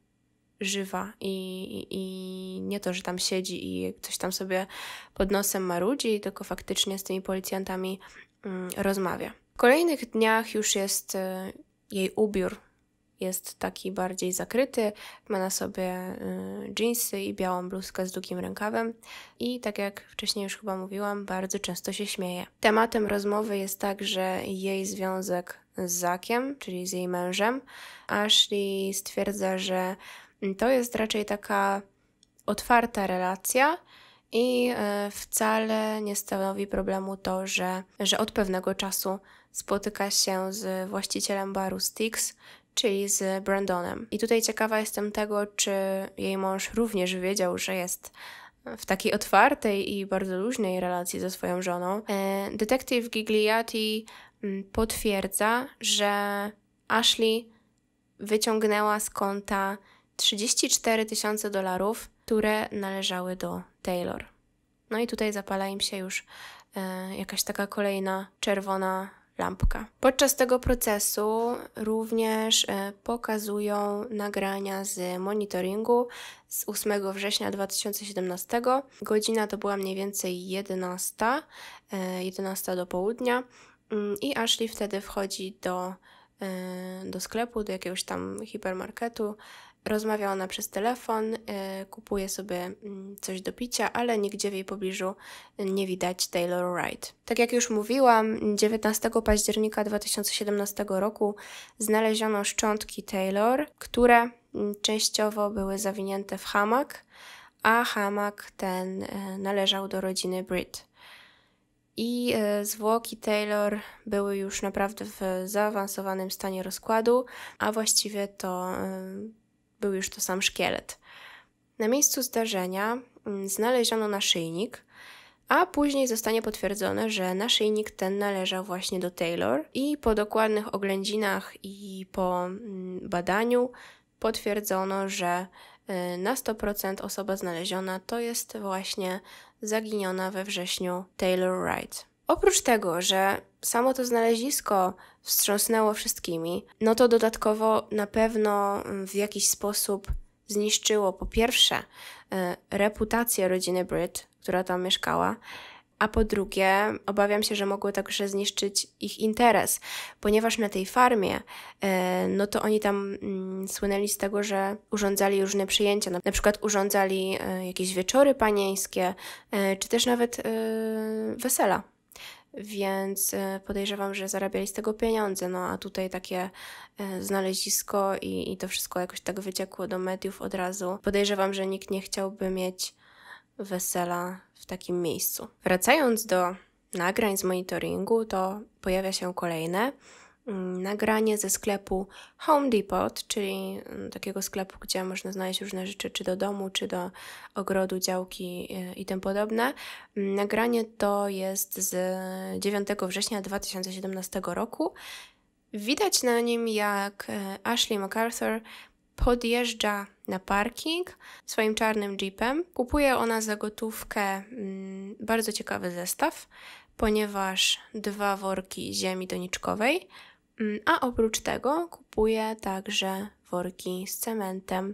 żywa i, i, nie to, że tam siedzi i coś tam sobie pod nosem marudzi, tylko faktycznie z tymi policjantami Mm, rozmawia. W kolejnych dniach już jest e, jej ubiór. Jest taki bardziej zakryty, ma na sobie e, dżinsy i białą bluzkę z długim rękawem i tak jak wcześniej już chyba mówiłam, bardzo często się śmieje. Tematem rozmowy jest także jej związek z Zakiem, czyli z jej mężem. Ashley stwierdza, że to jest raczej taka otwarta relacja, i e, wcale nie stanowi problemu to, że, że od pewnego czasu spotyka się z właścicielem baru Styx, czyli z Brandonem. I tutaj ciekawa jestem tego, czy jej mąż również wiedział, że jest w takiej otwartej i bardzo luźnej relacji ze swoją żoną. E, detektyw Gigliati mm, potwierdza, że Ashley wyciągnęła z konta 34 tysiące dolarów które należały do Taylor. No i tutaj zapala im się już e, jakaś taka kolejna czerwona lampka. Podczas tego procesu również e, pokazują nagrania z monitoringu z 8 września 2017. Godzina to była mniej więcej 11, 11 e, do południa mm, i Ashley wtedy wchodzi do, do sklepu, do jakiegoś tam hipermarketu Rozmawia ona przez telefon, y, kupuje sobie mm, coś do picia, ale nigdzie w jej pobliżu nie widać Taylor Wright. Tak jak już mówiłam, 19 października 2017 roku znaleziono szczątki Taylor, które mm, częściowo były zawinięte w hamak, a hamak ten y, należał do rodziny Brit. I y, zwłoki Taylor były już naprawdę w zaawansowanym stanie rozkładu, a właściwie to był już to sam szkielet. Na miejscu zdarzenia mm, znaleziono naszyjnik, a później zostanie potwierdzone, że naszyjnik ten należał właśnie do Taylor i po dokładnych oględzinach i po mm, badaniu potwierdzono, że y, na 100% osoba znaleziona to jest właśnie zaginiona we wrześniu Taylor Wright. Oprócz tego, że samo to znalezisko wstrząsnęło wszystkimi, no to dodatkowo na pewno mm, w jakiś sposób zniszczyło po pierwsze y, reputację rodziny Brit, która tam mieszkała, a po drugie, obawiam się, że mogły także zniszczyć ich interes, ponieważ na tej farmie, y, no to oni tam mm, słynęli z tego, że urządzali różne przyjęcia, na przykład urządzali y, jakieś wieczory panieńskie, czy też nawet wesela więc e, podejrzewam, że zarabiali z tego pieniądze. No a tutaj takie e, znalezisko i, i to wszystko jakoś tak wyciekło do mediów od razu. Podejrzewam, że nikt nie chciałby mieć wesela w takim miejscu. Wracając do nagrań z monitoringu, to pojawia się kolejne Mm, nagranie ze sklepu Home Depot, czyli mm, takiego sklepu, gdzie można znaleźć różne rzeczy czy do domu, czy do ogrodu, działki e, i tym podobne. Mm, nagranie to jest z 9 września 2017 roku. Widać na nim, jak e, Ashley MacArthur podjeżdża na parking swoim czarnym jeepem. Kupuje ona za gotówkę bardzo ciekawy zestaw, ponieważ dwa worki ziemi doniczkowej, Mm, a oprócz tego kupuję także worki z cementem.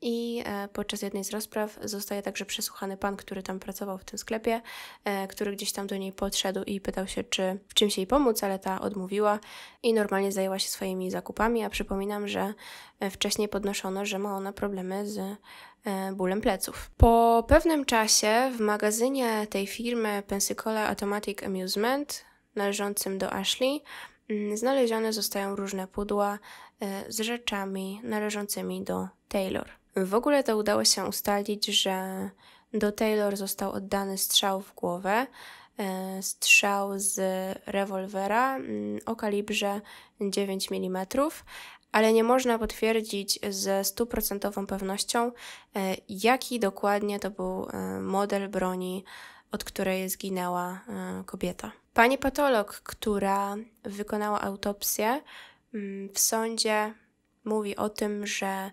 I e, podczas jednej z rozpraw zostaje także przesłuchany pan, który tam pracował w tym sklepie, e, który gdzieś tam do niej podszedł i pytał się, czy w czymś jej pomóc, ale ta odmówiła i normalnie zajęła się swoimi zakupami. A przypominam, że e, wcześniej podnoszono, że ma ona problemy z bólem pleców. Po pewnym czasie w magazynie tej firmy Pensacola Automatic Amusement należącym do Ashley Mm, znalezione zostają różne pudła e, z rzeczami należącymi do Taylor. W ogóle to udało się ustalić, że do Taylor został oddany strzał w głowę, e, strzał z rewolwera mm, o kalibrze 9 mm, ale nie można potwierdzić ze stuprocentową pewnością, e, jaki dokładnie to był model broni, od której zginęła kobieta. Pani patolog, która wykonała autopsję, mm, w sądzie mówi o tym, że e,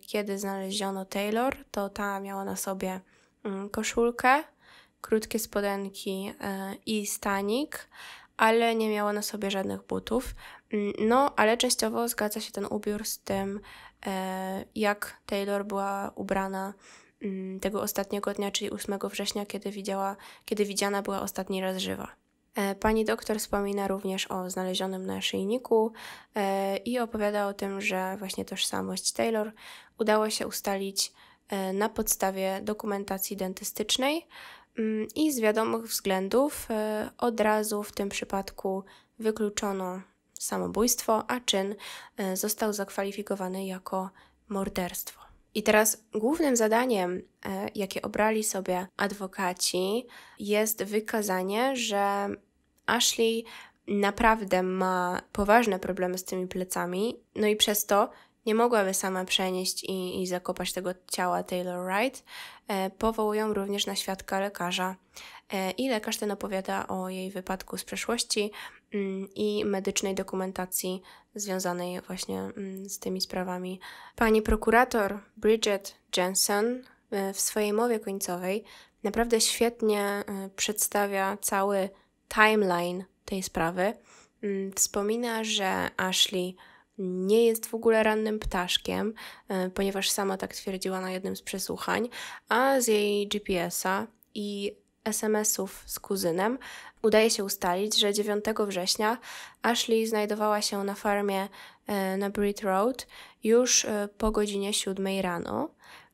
kiedy znaleziono Taylor, to ta miała na sobie mm, koszulkę, krótkie spodenki e, i stanik, ale nie miała na sobie żadnych butów. Mm, no, ale częściowo zgadza się ten ubiór z tym, e, jak Taylor była ubrana tego ostatniego dnia, czyli 8 września, kiedy, widziała, kiedy widziana była ostatni raz żywa. E, pani doktor wspomina również o znalezionym naszyjniku e, i opowiada o tym, że właśnie tożsamość Taylor udało się ustalić e, na podstawie dokumentacji dentystycznej mm, i z wiadomych względów od razu w tym przypadku wykluczono samobójstwo, a czyn został zakwalifikowany jako morderstwo. I teraz głównym zadaniem, e, jakie obrali sobie adwokaci, jest wykazanie, że Ashley naprawdę ma poważne problemy z tymi plecami, no i przez to nie mogłaby sama przenieść i, i zakopać tego ciała Taylor Wright, e, powołują również na świadka lekarza. E, I lekarz ten opowiada o jej wypadku z przeszłości mm, i medycznej dokumentacji związanej właśnie mm, z tymi sprawami. Pani prokurator Bridget Jensen e, w swojej mowie końcowej naprawdę świetnie e, przedstawia cały timeline tej sprawy. Mm, wspomina, że Ashley nie jest w ogóle rannym ptaszkiem, e, ponieważ sama tak twierdziła na jednym z przesłuchań, a z jej GPS-a i SMS-ów z kuzynem udaje się ustalić, że 9 września Ashley znajdowała się na farmie e, na Brit Road już e, po godzinie 7 rano.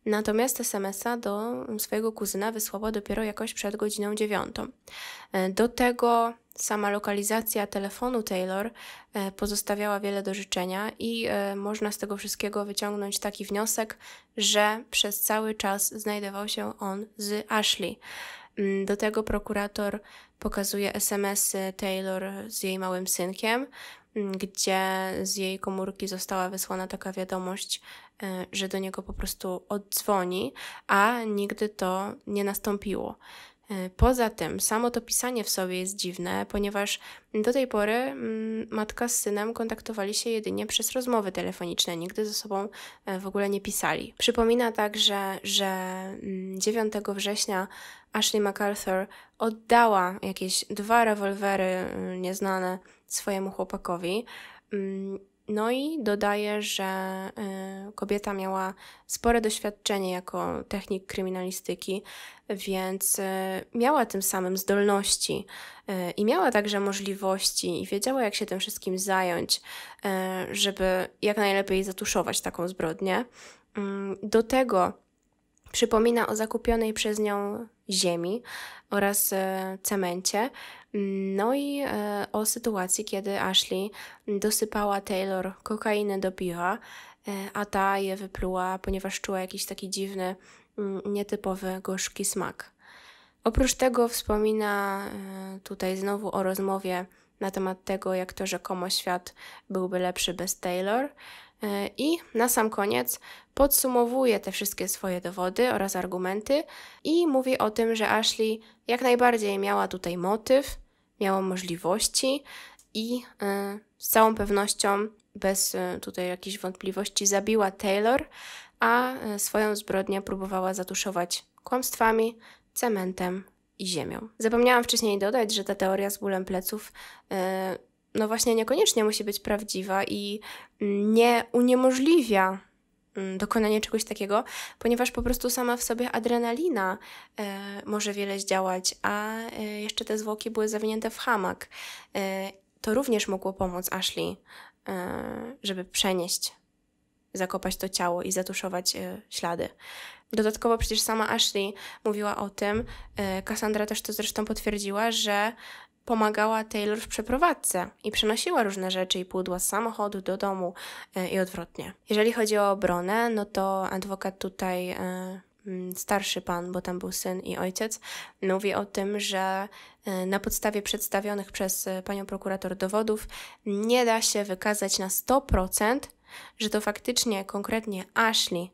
Natomiast SMS-a do swojego kuzyna wysłała dopiero jakoś przed godziną 9. E, do tego sama lokalizacja telefonu Taylor pozostawiała wiele do życzenia i można z tego wszystkiego wyciągnąć taki wniosek, że przez cały czas znajdował się on z Ashley. Mm, do tego prokurator pokazuje SMS-y Taylor z jej małym synkiem, mm, gdzie z jej komórki została wysłana taka wiadomość, e, że do niego po prostu oddzwoni, a nigdy to nie nastąpiło. E, poza tym, samo to pisanie w sobie jest dziwne, ponieważ do tej pory mm, matka z synem kontaktowali się jedynie przez rozmowy telefoniczne, nigdy ze sobą e, w ogóle nie pisali. Przypomina także, że 9 września Ashley MacArthur oddała jakieś dwa rewolwery mm, nieznane swojemu chłopakowi. Mm, no i dodaje, że y, kobieta miała spore doświadczenie jako technik kryminalistyki, więc y, miała tym samym zdolności y, i miała także możliwości i wiedziała, jak się tym wszystkim zająć, żeby jak najlepiej zatuszować taką zbrodnię. Mm, do tego przypomina o zakupionej przez nią ziemi oraz e, cemencie. No i e, o sytuacji, kiedy Ashley dosypała Taylor kokainę do piwa, e, a ta je wypluła, ponieważ czuła jakiś taki dziwny, mm, nietypowy, gorzki smak. Oprócz tego wspomina tutaj znowu o rozmowie na temat tego, jak to rzekomo świat byłby lepszy bez Taylor. E, I na sam koniec podsumowuje te wszystkie swoje dowody oraz argumenty i mówi o tym, że Ashley jak najbardziej miała tutaj motyw, miała możliwości i e, z całą pewnością, bez e, tutaj jakichś wątpliwości, zabiła Taylor, a swoją zbrodnię próbowała zatuszować kłamstwami, cementem i ziemią. Zapomniałam wcześniej dodać, że ta teoria z bólem pleców no właśnie niekoniecznie musi być prawdziwa i mm, nie uniemożliwia mm, dokonanie czegoś takiego, ponieważ po prostu sama w sobie adrenalina e, może wiele zdziałać, a e, jeszcze te zwłoki były zawinięte w hamak. E, to również mogło pomóc Ashley, żeby przenieść, zakopać to ciało i zatuszować ślady. Dodatkowo przecież sama Ashley mówiła o tym, Cassandra też to zresztą potwierdziła, że pomagała Taylor w przeprowadzce i przenosiła różne rzeczy i pudła z samochodu do domu e, i odwrotnie. Jeżeli chodzi o obronę, no to adwokat tutaj, e, mm, starszy pan, bo tam był syn i ojciec, mówi o tym, że e, na podstawie przedstawionych przez panią prokurator dowodów nie da się wykazać na 100%, że to faktycznie konkretnie Ashley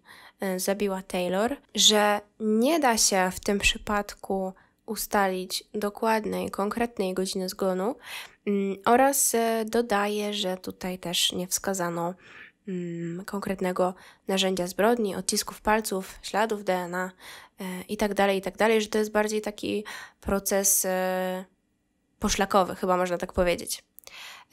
zabiła Taylor, że nie da się w tym przypadku ustalić dokładnej, konkretnej godziny zgonu mm, oraz e, dodaję, że tutaj też nie wskazano mm, konkretnego narzędzia zbrodni, odcisków palców, śladów DNA itd., itd., że to jest bardziej taki proces e, poszlakowy, chyba można tak powiedzieć.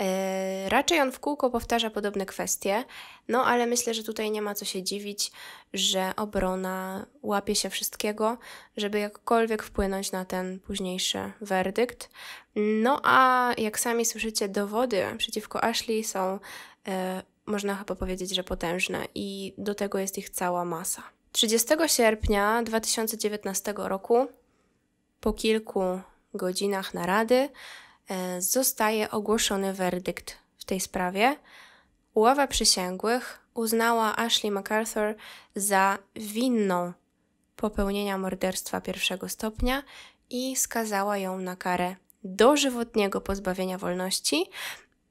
E, raczej on w kółko powtarza podobne kwestie, no ale myślę, że tutaj nie ma co się dziwić, że obrona łapie się wszystkiego, żeby jakkolwiek wpłynąć na ten późniejszy werdykt. No a jak sami słyszycie, dowody przeciwko Ashley są, e, można chyba powiedzieć, że potężne i do tego jest ich cała masa. 30 sierpnia 2019 roku, po kilku godzinach narady, E, zostaje ogłoszony werdykt w tej sprawie. Uława przysięgłych uznała Ashley MacArthur za winną popełnienia morderstwa pierwszego stopnia i skazała ją na karę dożywotniego pozbawienia wolności,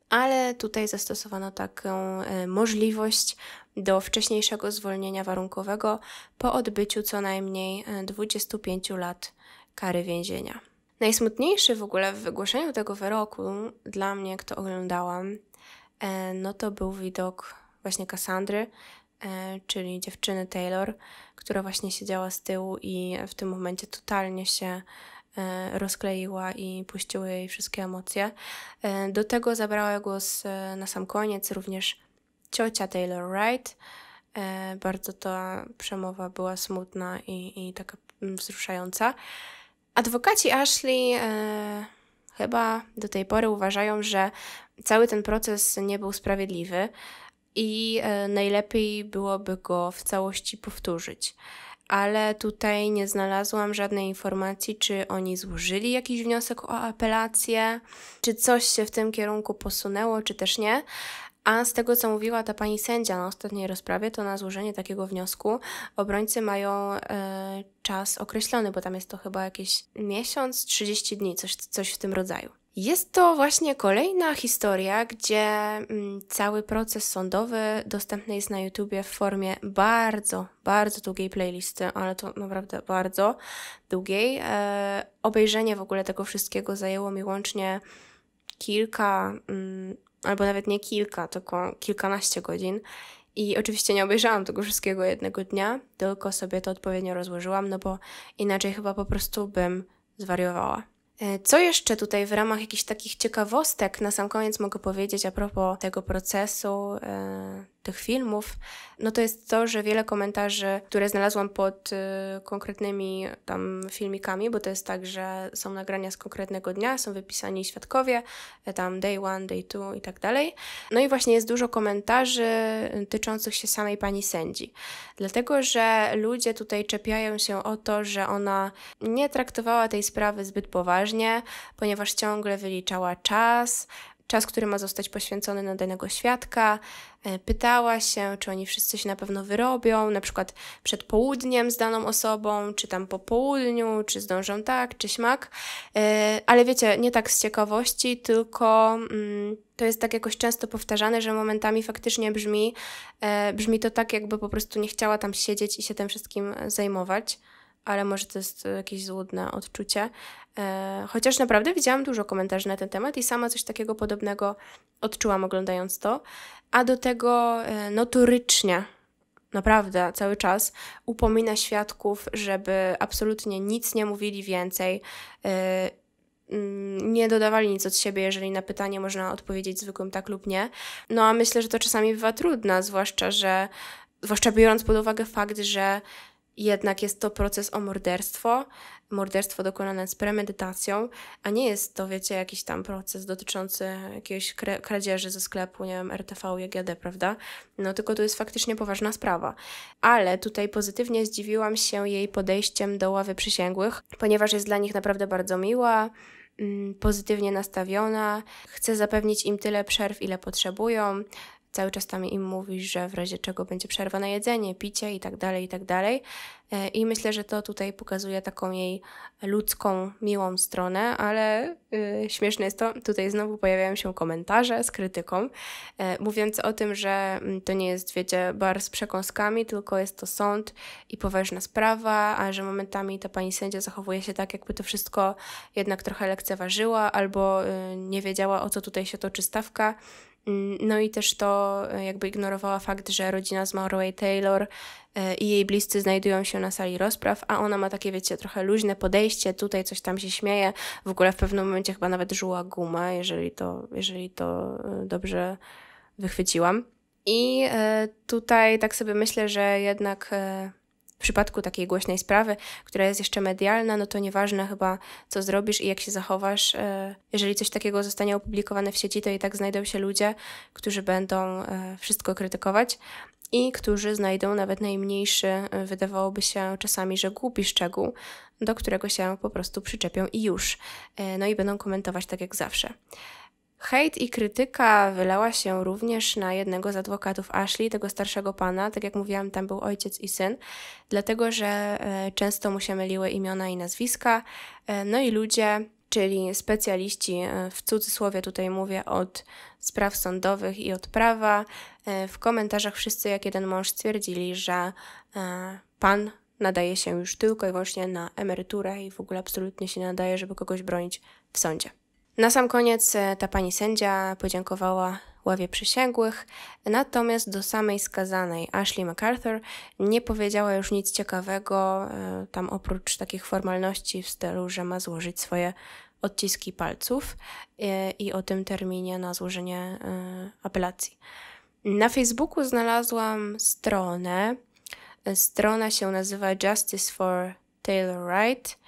ale tutaj zastosowano taką e, możliwość do wcześniejszego zwolnienia warunkowego po odbyciu co najmniej 25 e, lat kary więzienia. Najsmutniejszy w ogóle w wygłoszeniu tego wyroku dla mnie, to oglądałam, e, no to był widok właśnie Kassandry, e, czyli dziewczyny Taylor, która właśnie siedziała z tyłu i w tym momencie totalnie się e, rozkleiła i puściły jej wszystkie emocje. Do tego zabrała głos na sam koniec również ciocia Taylor Wright. Bardzo ta przemowa była smutna i, i taka mm, wzruszająca. Adwokaci Ashley e, chyba do tej pory uważają, że cały ten proces nie był sprawiedliwy i e, najlepiej byłoby go w całości powtórzyć. Ale tutaj nie znalazłam żadnej informacji, czy oni złożyli jakiś wniosek o apelację, czy coś się w tym kierunku posunęło, czy też nie. A z tego, co mówiła ta pani sędzia na ostatniej rozprawie, to na złożenie takiego wniosku obrońcy mają e, czas określony, bo tam jest to chyba jakiś miesiąc, 30 dni, coś, coś w tym rodzaju. Jest to właśnie kolejna historia, gdzie mm, cały proces sądowy dostępny jest na YouTubie w formie bardzo, bardzo długiej playlisty, ale to naprawdę bardzo długiej. E, obejrzenie w ogóle tego wszystkiego zajęło mi łącznie kilka, mm, albo nawet nie kilka, tylko kilkanaście godzin. I oczywiście nie obejrzałam tego wszystkiego jednego dnia, tylko sobie to odpowiednio rozłożyłam, no bo inaczej chyba po prostu bym zwariowała. E, co jeszcze tutaj w ramach jakichś takich ciekawostek na sam koniec mogę powiedzieć a propos tego procesu, e, tych filmów, no to jest to, że wiele komentarzy, które znalazłam pod y, konkretnymi tam filmikami, bo to jest tak, że są nagrania z konkretnego dnia, są wypisani świadkowie, y, tam day one, day two i tak dalej. No i właśnie jest dużo komentarzy y, tyczących się samej pani sędzi, dlatego że ludzie tutaj czepiają się o to, że ona nie traktowała tej sprawy zbyt poważnie, ponieważ ciągle wyliczała czas, czas, który ma zostać poświęcony na danego świadka. E, pytała się, czy oni wszyscy się na pewno wyrobią, na przykład przed południem z daną osobą, czy tam po południu, czy zdążą tak, czy śmak. E, ale wiecie, nie tak z ciekawości, tylko mm, to jest tak jakoś często powtarzane, że momentami faktycznie brzmi, e, brzmi to tak, jakby po prostu nie chciała tam siedzieć i się tym wszystkim zajmować ale może to jest e, jakieś złudne odczucie. E, chociaż naprawdę widziałam dużo komentarzy na ten temat i sama coś takiego podobnego odczułam oglądając to. A do tego e, notorycznie, naprawdę cały czas upomina świadków, żeby absolutnie nic nie mówili więcej. Mm, nie dodawali nic od siebie, jeżeli na pytanie można odpowiedzieć zwykłym tak lub nie. No a myślę, że to czasami bywa trudne, zwłaszcza, że zwłaszcza biorąc pod uwagę fakt, że jednak jest to proces o morderstwo, morderstwo dokonane z premedytacją, a nie jest to, wiecie, jakiś tam proces dotyczący jakiejś kradzieży ze sklepu, nie wiem, RTV, JGD, prawda? No tylko to jest faktycznie poważna sprawa. Ale tutaj pozytywnie zdziwiłam się jej podejściem do ławy przysięgłych, ponieważ jest dla nich naprawdę bardzo miła, mm, pozytywnie nastawiona, chce zapewnić im tyle przerw, ile potrzebują, cały czas tam im mówisz, że w razie czego będzie przerwa na jedzenie, picie i tak dalej, i tak dalej. E, I myślę, że to tutaj pokazuje taką jej ludzką, miłą stronę, ale y, śmieszne jest to, tutaj znowu pojawiają się komentarze z krytyką, e, mówiąc o tym, że mm, to nie jest, wiecie, bar z przekąskami, tylko jest to sąd i poważna sprawa, a że momentami ta pani sędzia zachowuje się tak, jakby to wszystko jednak trochę lekceważyła albo y, nie wiedziała, o co tutaj się toczy stawka Mm, no i też to e, jakby ignorowała fakt, że rodzina z Maurowej Taylor e, i jej bliscy znajdują się na sali rozpraw, a ona ma takie, wiecie, trochę luźne podejście, tutaj coś tam się śmieje, w ogóle w pewnym momencie chyba nawet żuła guma, jeżeli to, jeżeli to e, dobrze wychwyciłam. I tutaj tak sobie myślę, że jednak w przypadku takiej głośnej sprawy, która jest jeszcze medialna, no to nieważne chyba, co zrobisz i jak się zachowasz. E, jeżeli coś takiego zostanie opublikowane w sieci, to i tak znajdą się ludzie, którzy będą e, wszystko krytykować i którzy znajdą nawet najmniejszy, e, wydawałoby się czasami, że głupi szczegół, do którego się po prostu przyczepią i już. No i będą komentować tak jak zawsze. Hejt i krytyka wylała się również na jednego z adwokatów Ashley, tego starszego pana. Tak jak mówiłam, tam był ojciec i syn, dlatego że e, często mu się myliły imiona i nazwiska. E, no i ludzie, czyli specjaliści, e, w cudzysłowie tutaj mówię od spraw sądowych i od prawa, w komentarzach wszyscy jak jeden mąż stwierdzili, że pan nadaje się już tylko i wyłącznie na emeryturę i w ogóle absolutnie się nadaje, żeby kogoś bronić w sądzie. Na sam koniec e, ta pani sędzia podziękowała ławie przysięgłych, natomiast do samej skazanej Ashley MacArthur nie powiedziała już nic ciekawego, e, tam oprócz takich formalności w stylu, że ma złożyć swoje odciski palców e, i o tym terminie na złożenie apelacji. Na Facebooku znalazłam stronę. Strona się nazywa Justice for Taylor Wright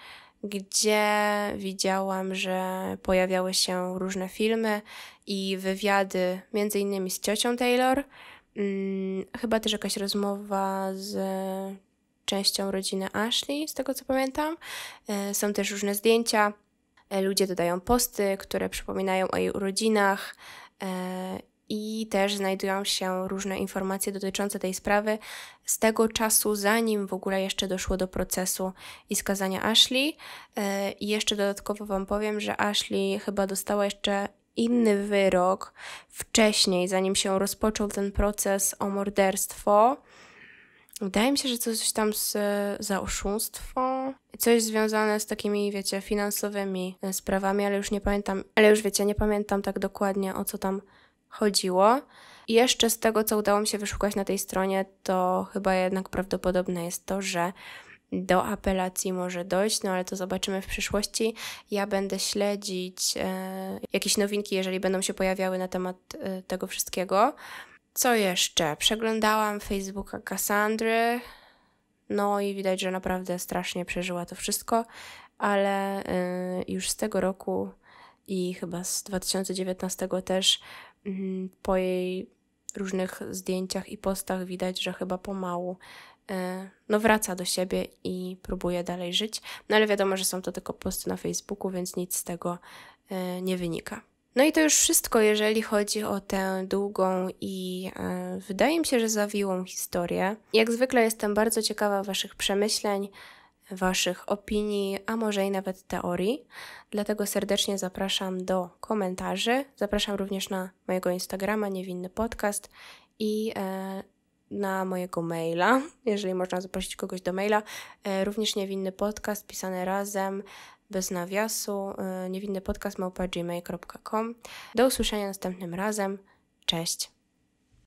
gdzie widziałam, że pojawiały się różne filmy i wywiady, między innymi z ciocią Taylor, hmm, chyba też jakaś rozmowa z częścią rodziny Ashley, z tego co pamiętam. E, są też różne zdjęcia. E, ludzie dodają posty, które przypominają o jej urodzinach e, i też znajdują się różne informacje dotyczące tej sprawy z tego czasu, zanim w ogóle jeszcze doszło do procesu i skazania Ashley. E, I jeszcze dodatkowo Wam powiem, że Ashley chyba dostała jeszcze inny wyrok wcześniej, zanim się rozpoczął ten proces o morderstwo. Wydaje mi się, że coś tam z, za oszustwo, coś związane z takimi, wiecie, finansowymi sprawami, ale już nie pamiętam, ale już wiecie, nie pamiętam tak dokładnie o co tam chodziło. I jeszcze z tego, co udało mi się wyszukać na tej stronie, to chyba jednak prawdopodobne jest to, że do apelacji może dojść, no ale to zobaczymy w przyszłości. Ja będę śledzić e, jakieś nowinki, jeżeli będą się pojawiały na temat e, tego wszystkiego. Co jeszcze? Przeglądałam Facebooka Kassandry, No i widać, że naprawdę strasznie przeżyła to wszystko, ale e, już z tego roku i chyba z 2019 też Mhm, po jej różnych zdjęciach i postach widać, że chyba pomału e, no wraca do siebie i próbuje dalej żyć. No ale wiadomo, że są to tylko posty na Facebooku, więc nic z tego e, nie wynika. No i to już wszystko, jeżeli chodzi o tę długą i e, wydaje mi się, że zawiłą historię. Jak zwykle jestem bardzo ciekawa Waszych przemyśleń Waszych opinii, a może i nawet teorii. Dlatego serdecznie zapraszam do komentarzy. Zapraszam również na mojego Instagrama, niewinny podcast i e, na mojego maila, jeżeli można zaprosić kogoś do maila. E, również niewinny podcast pisany razem bez nawiasu, e, niewinny podcast małpa Do usłyszenia następnym razem. Cześć!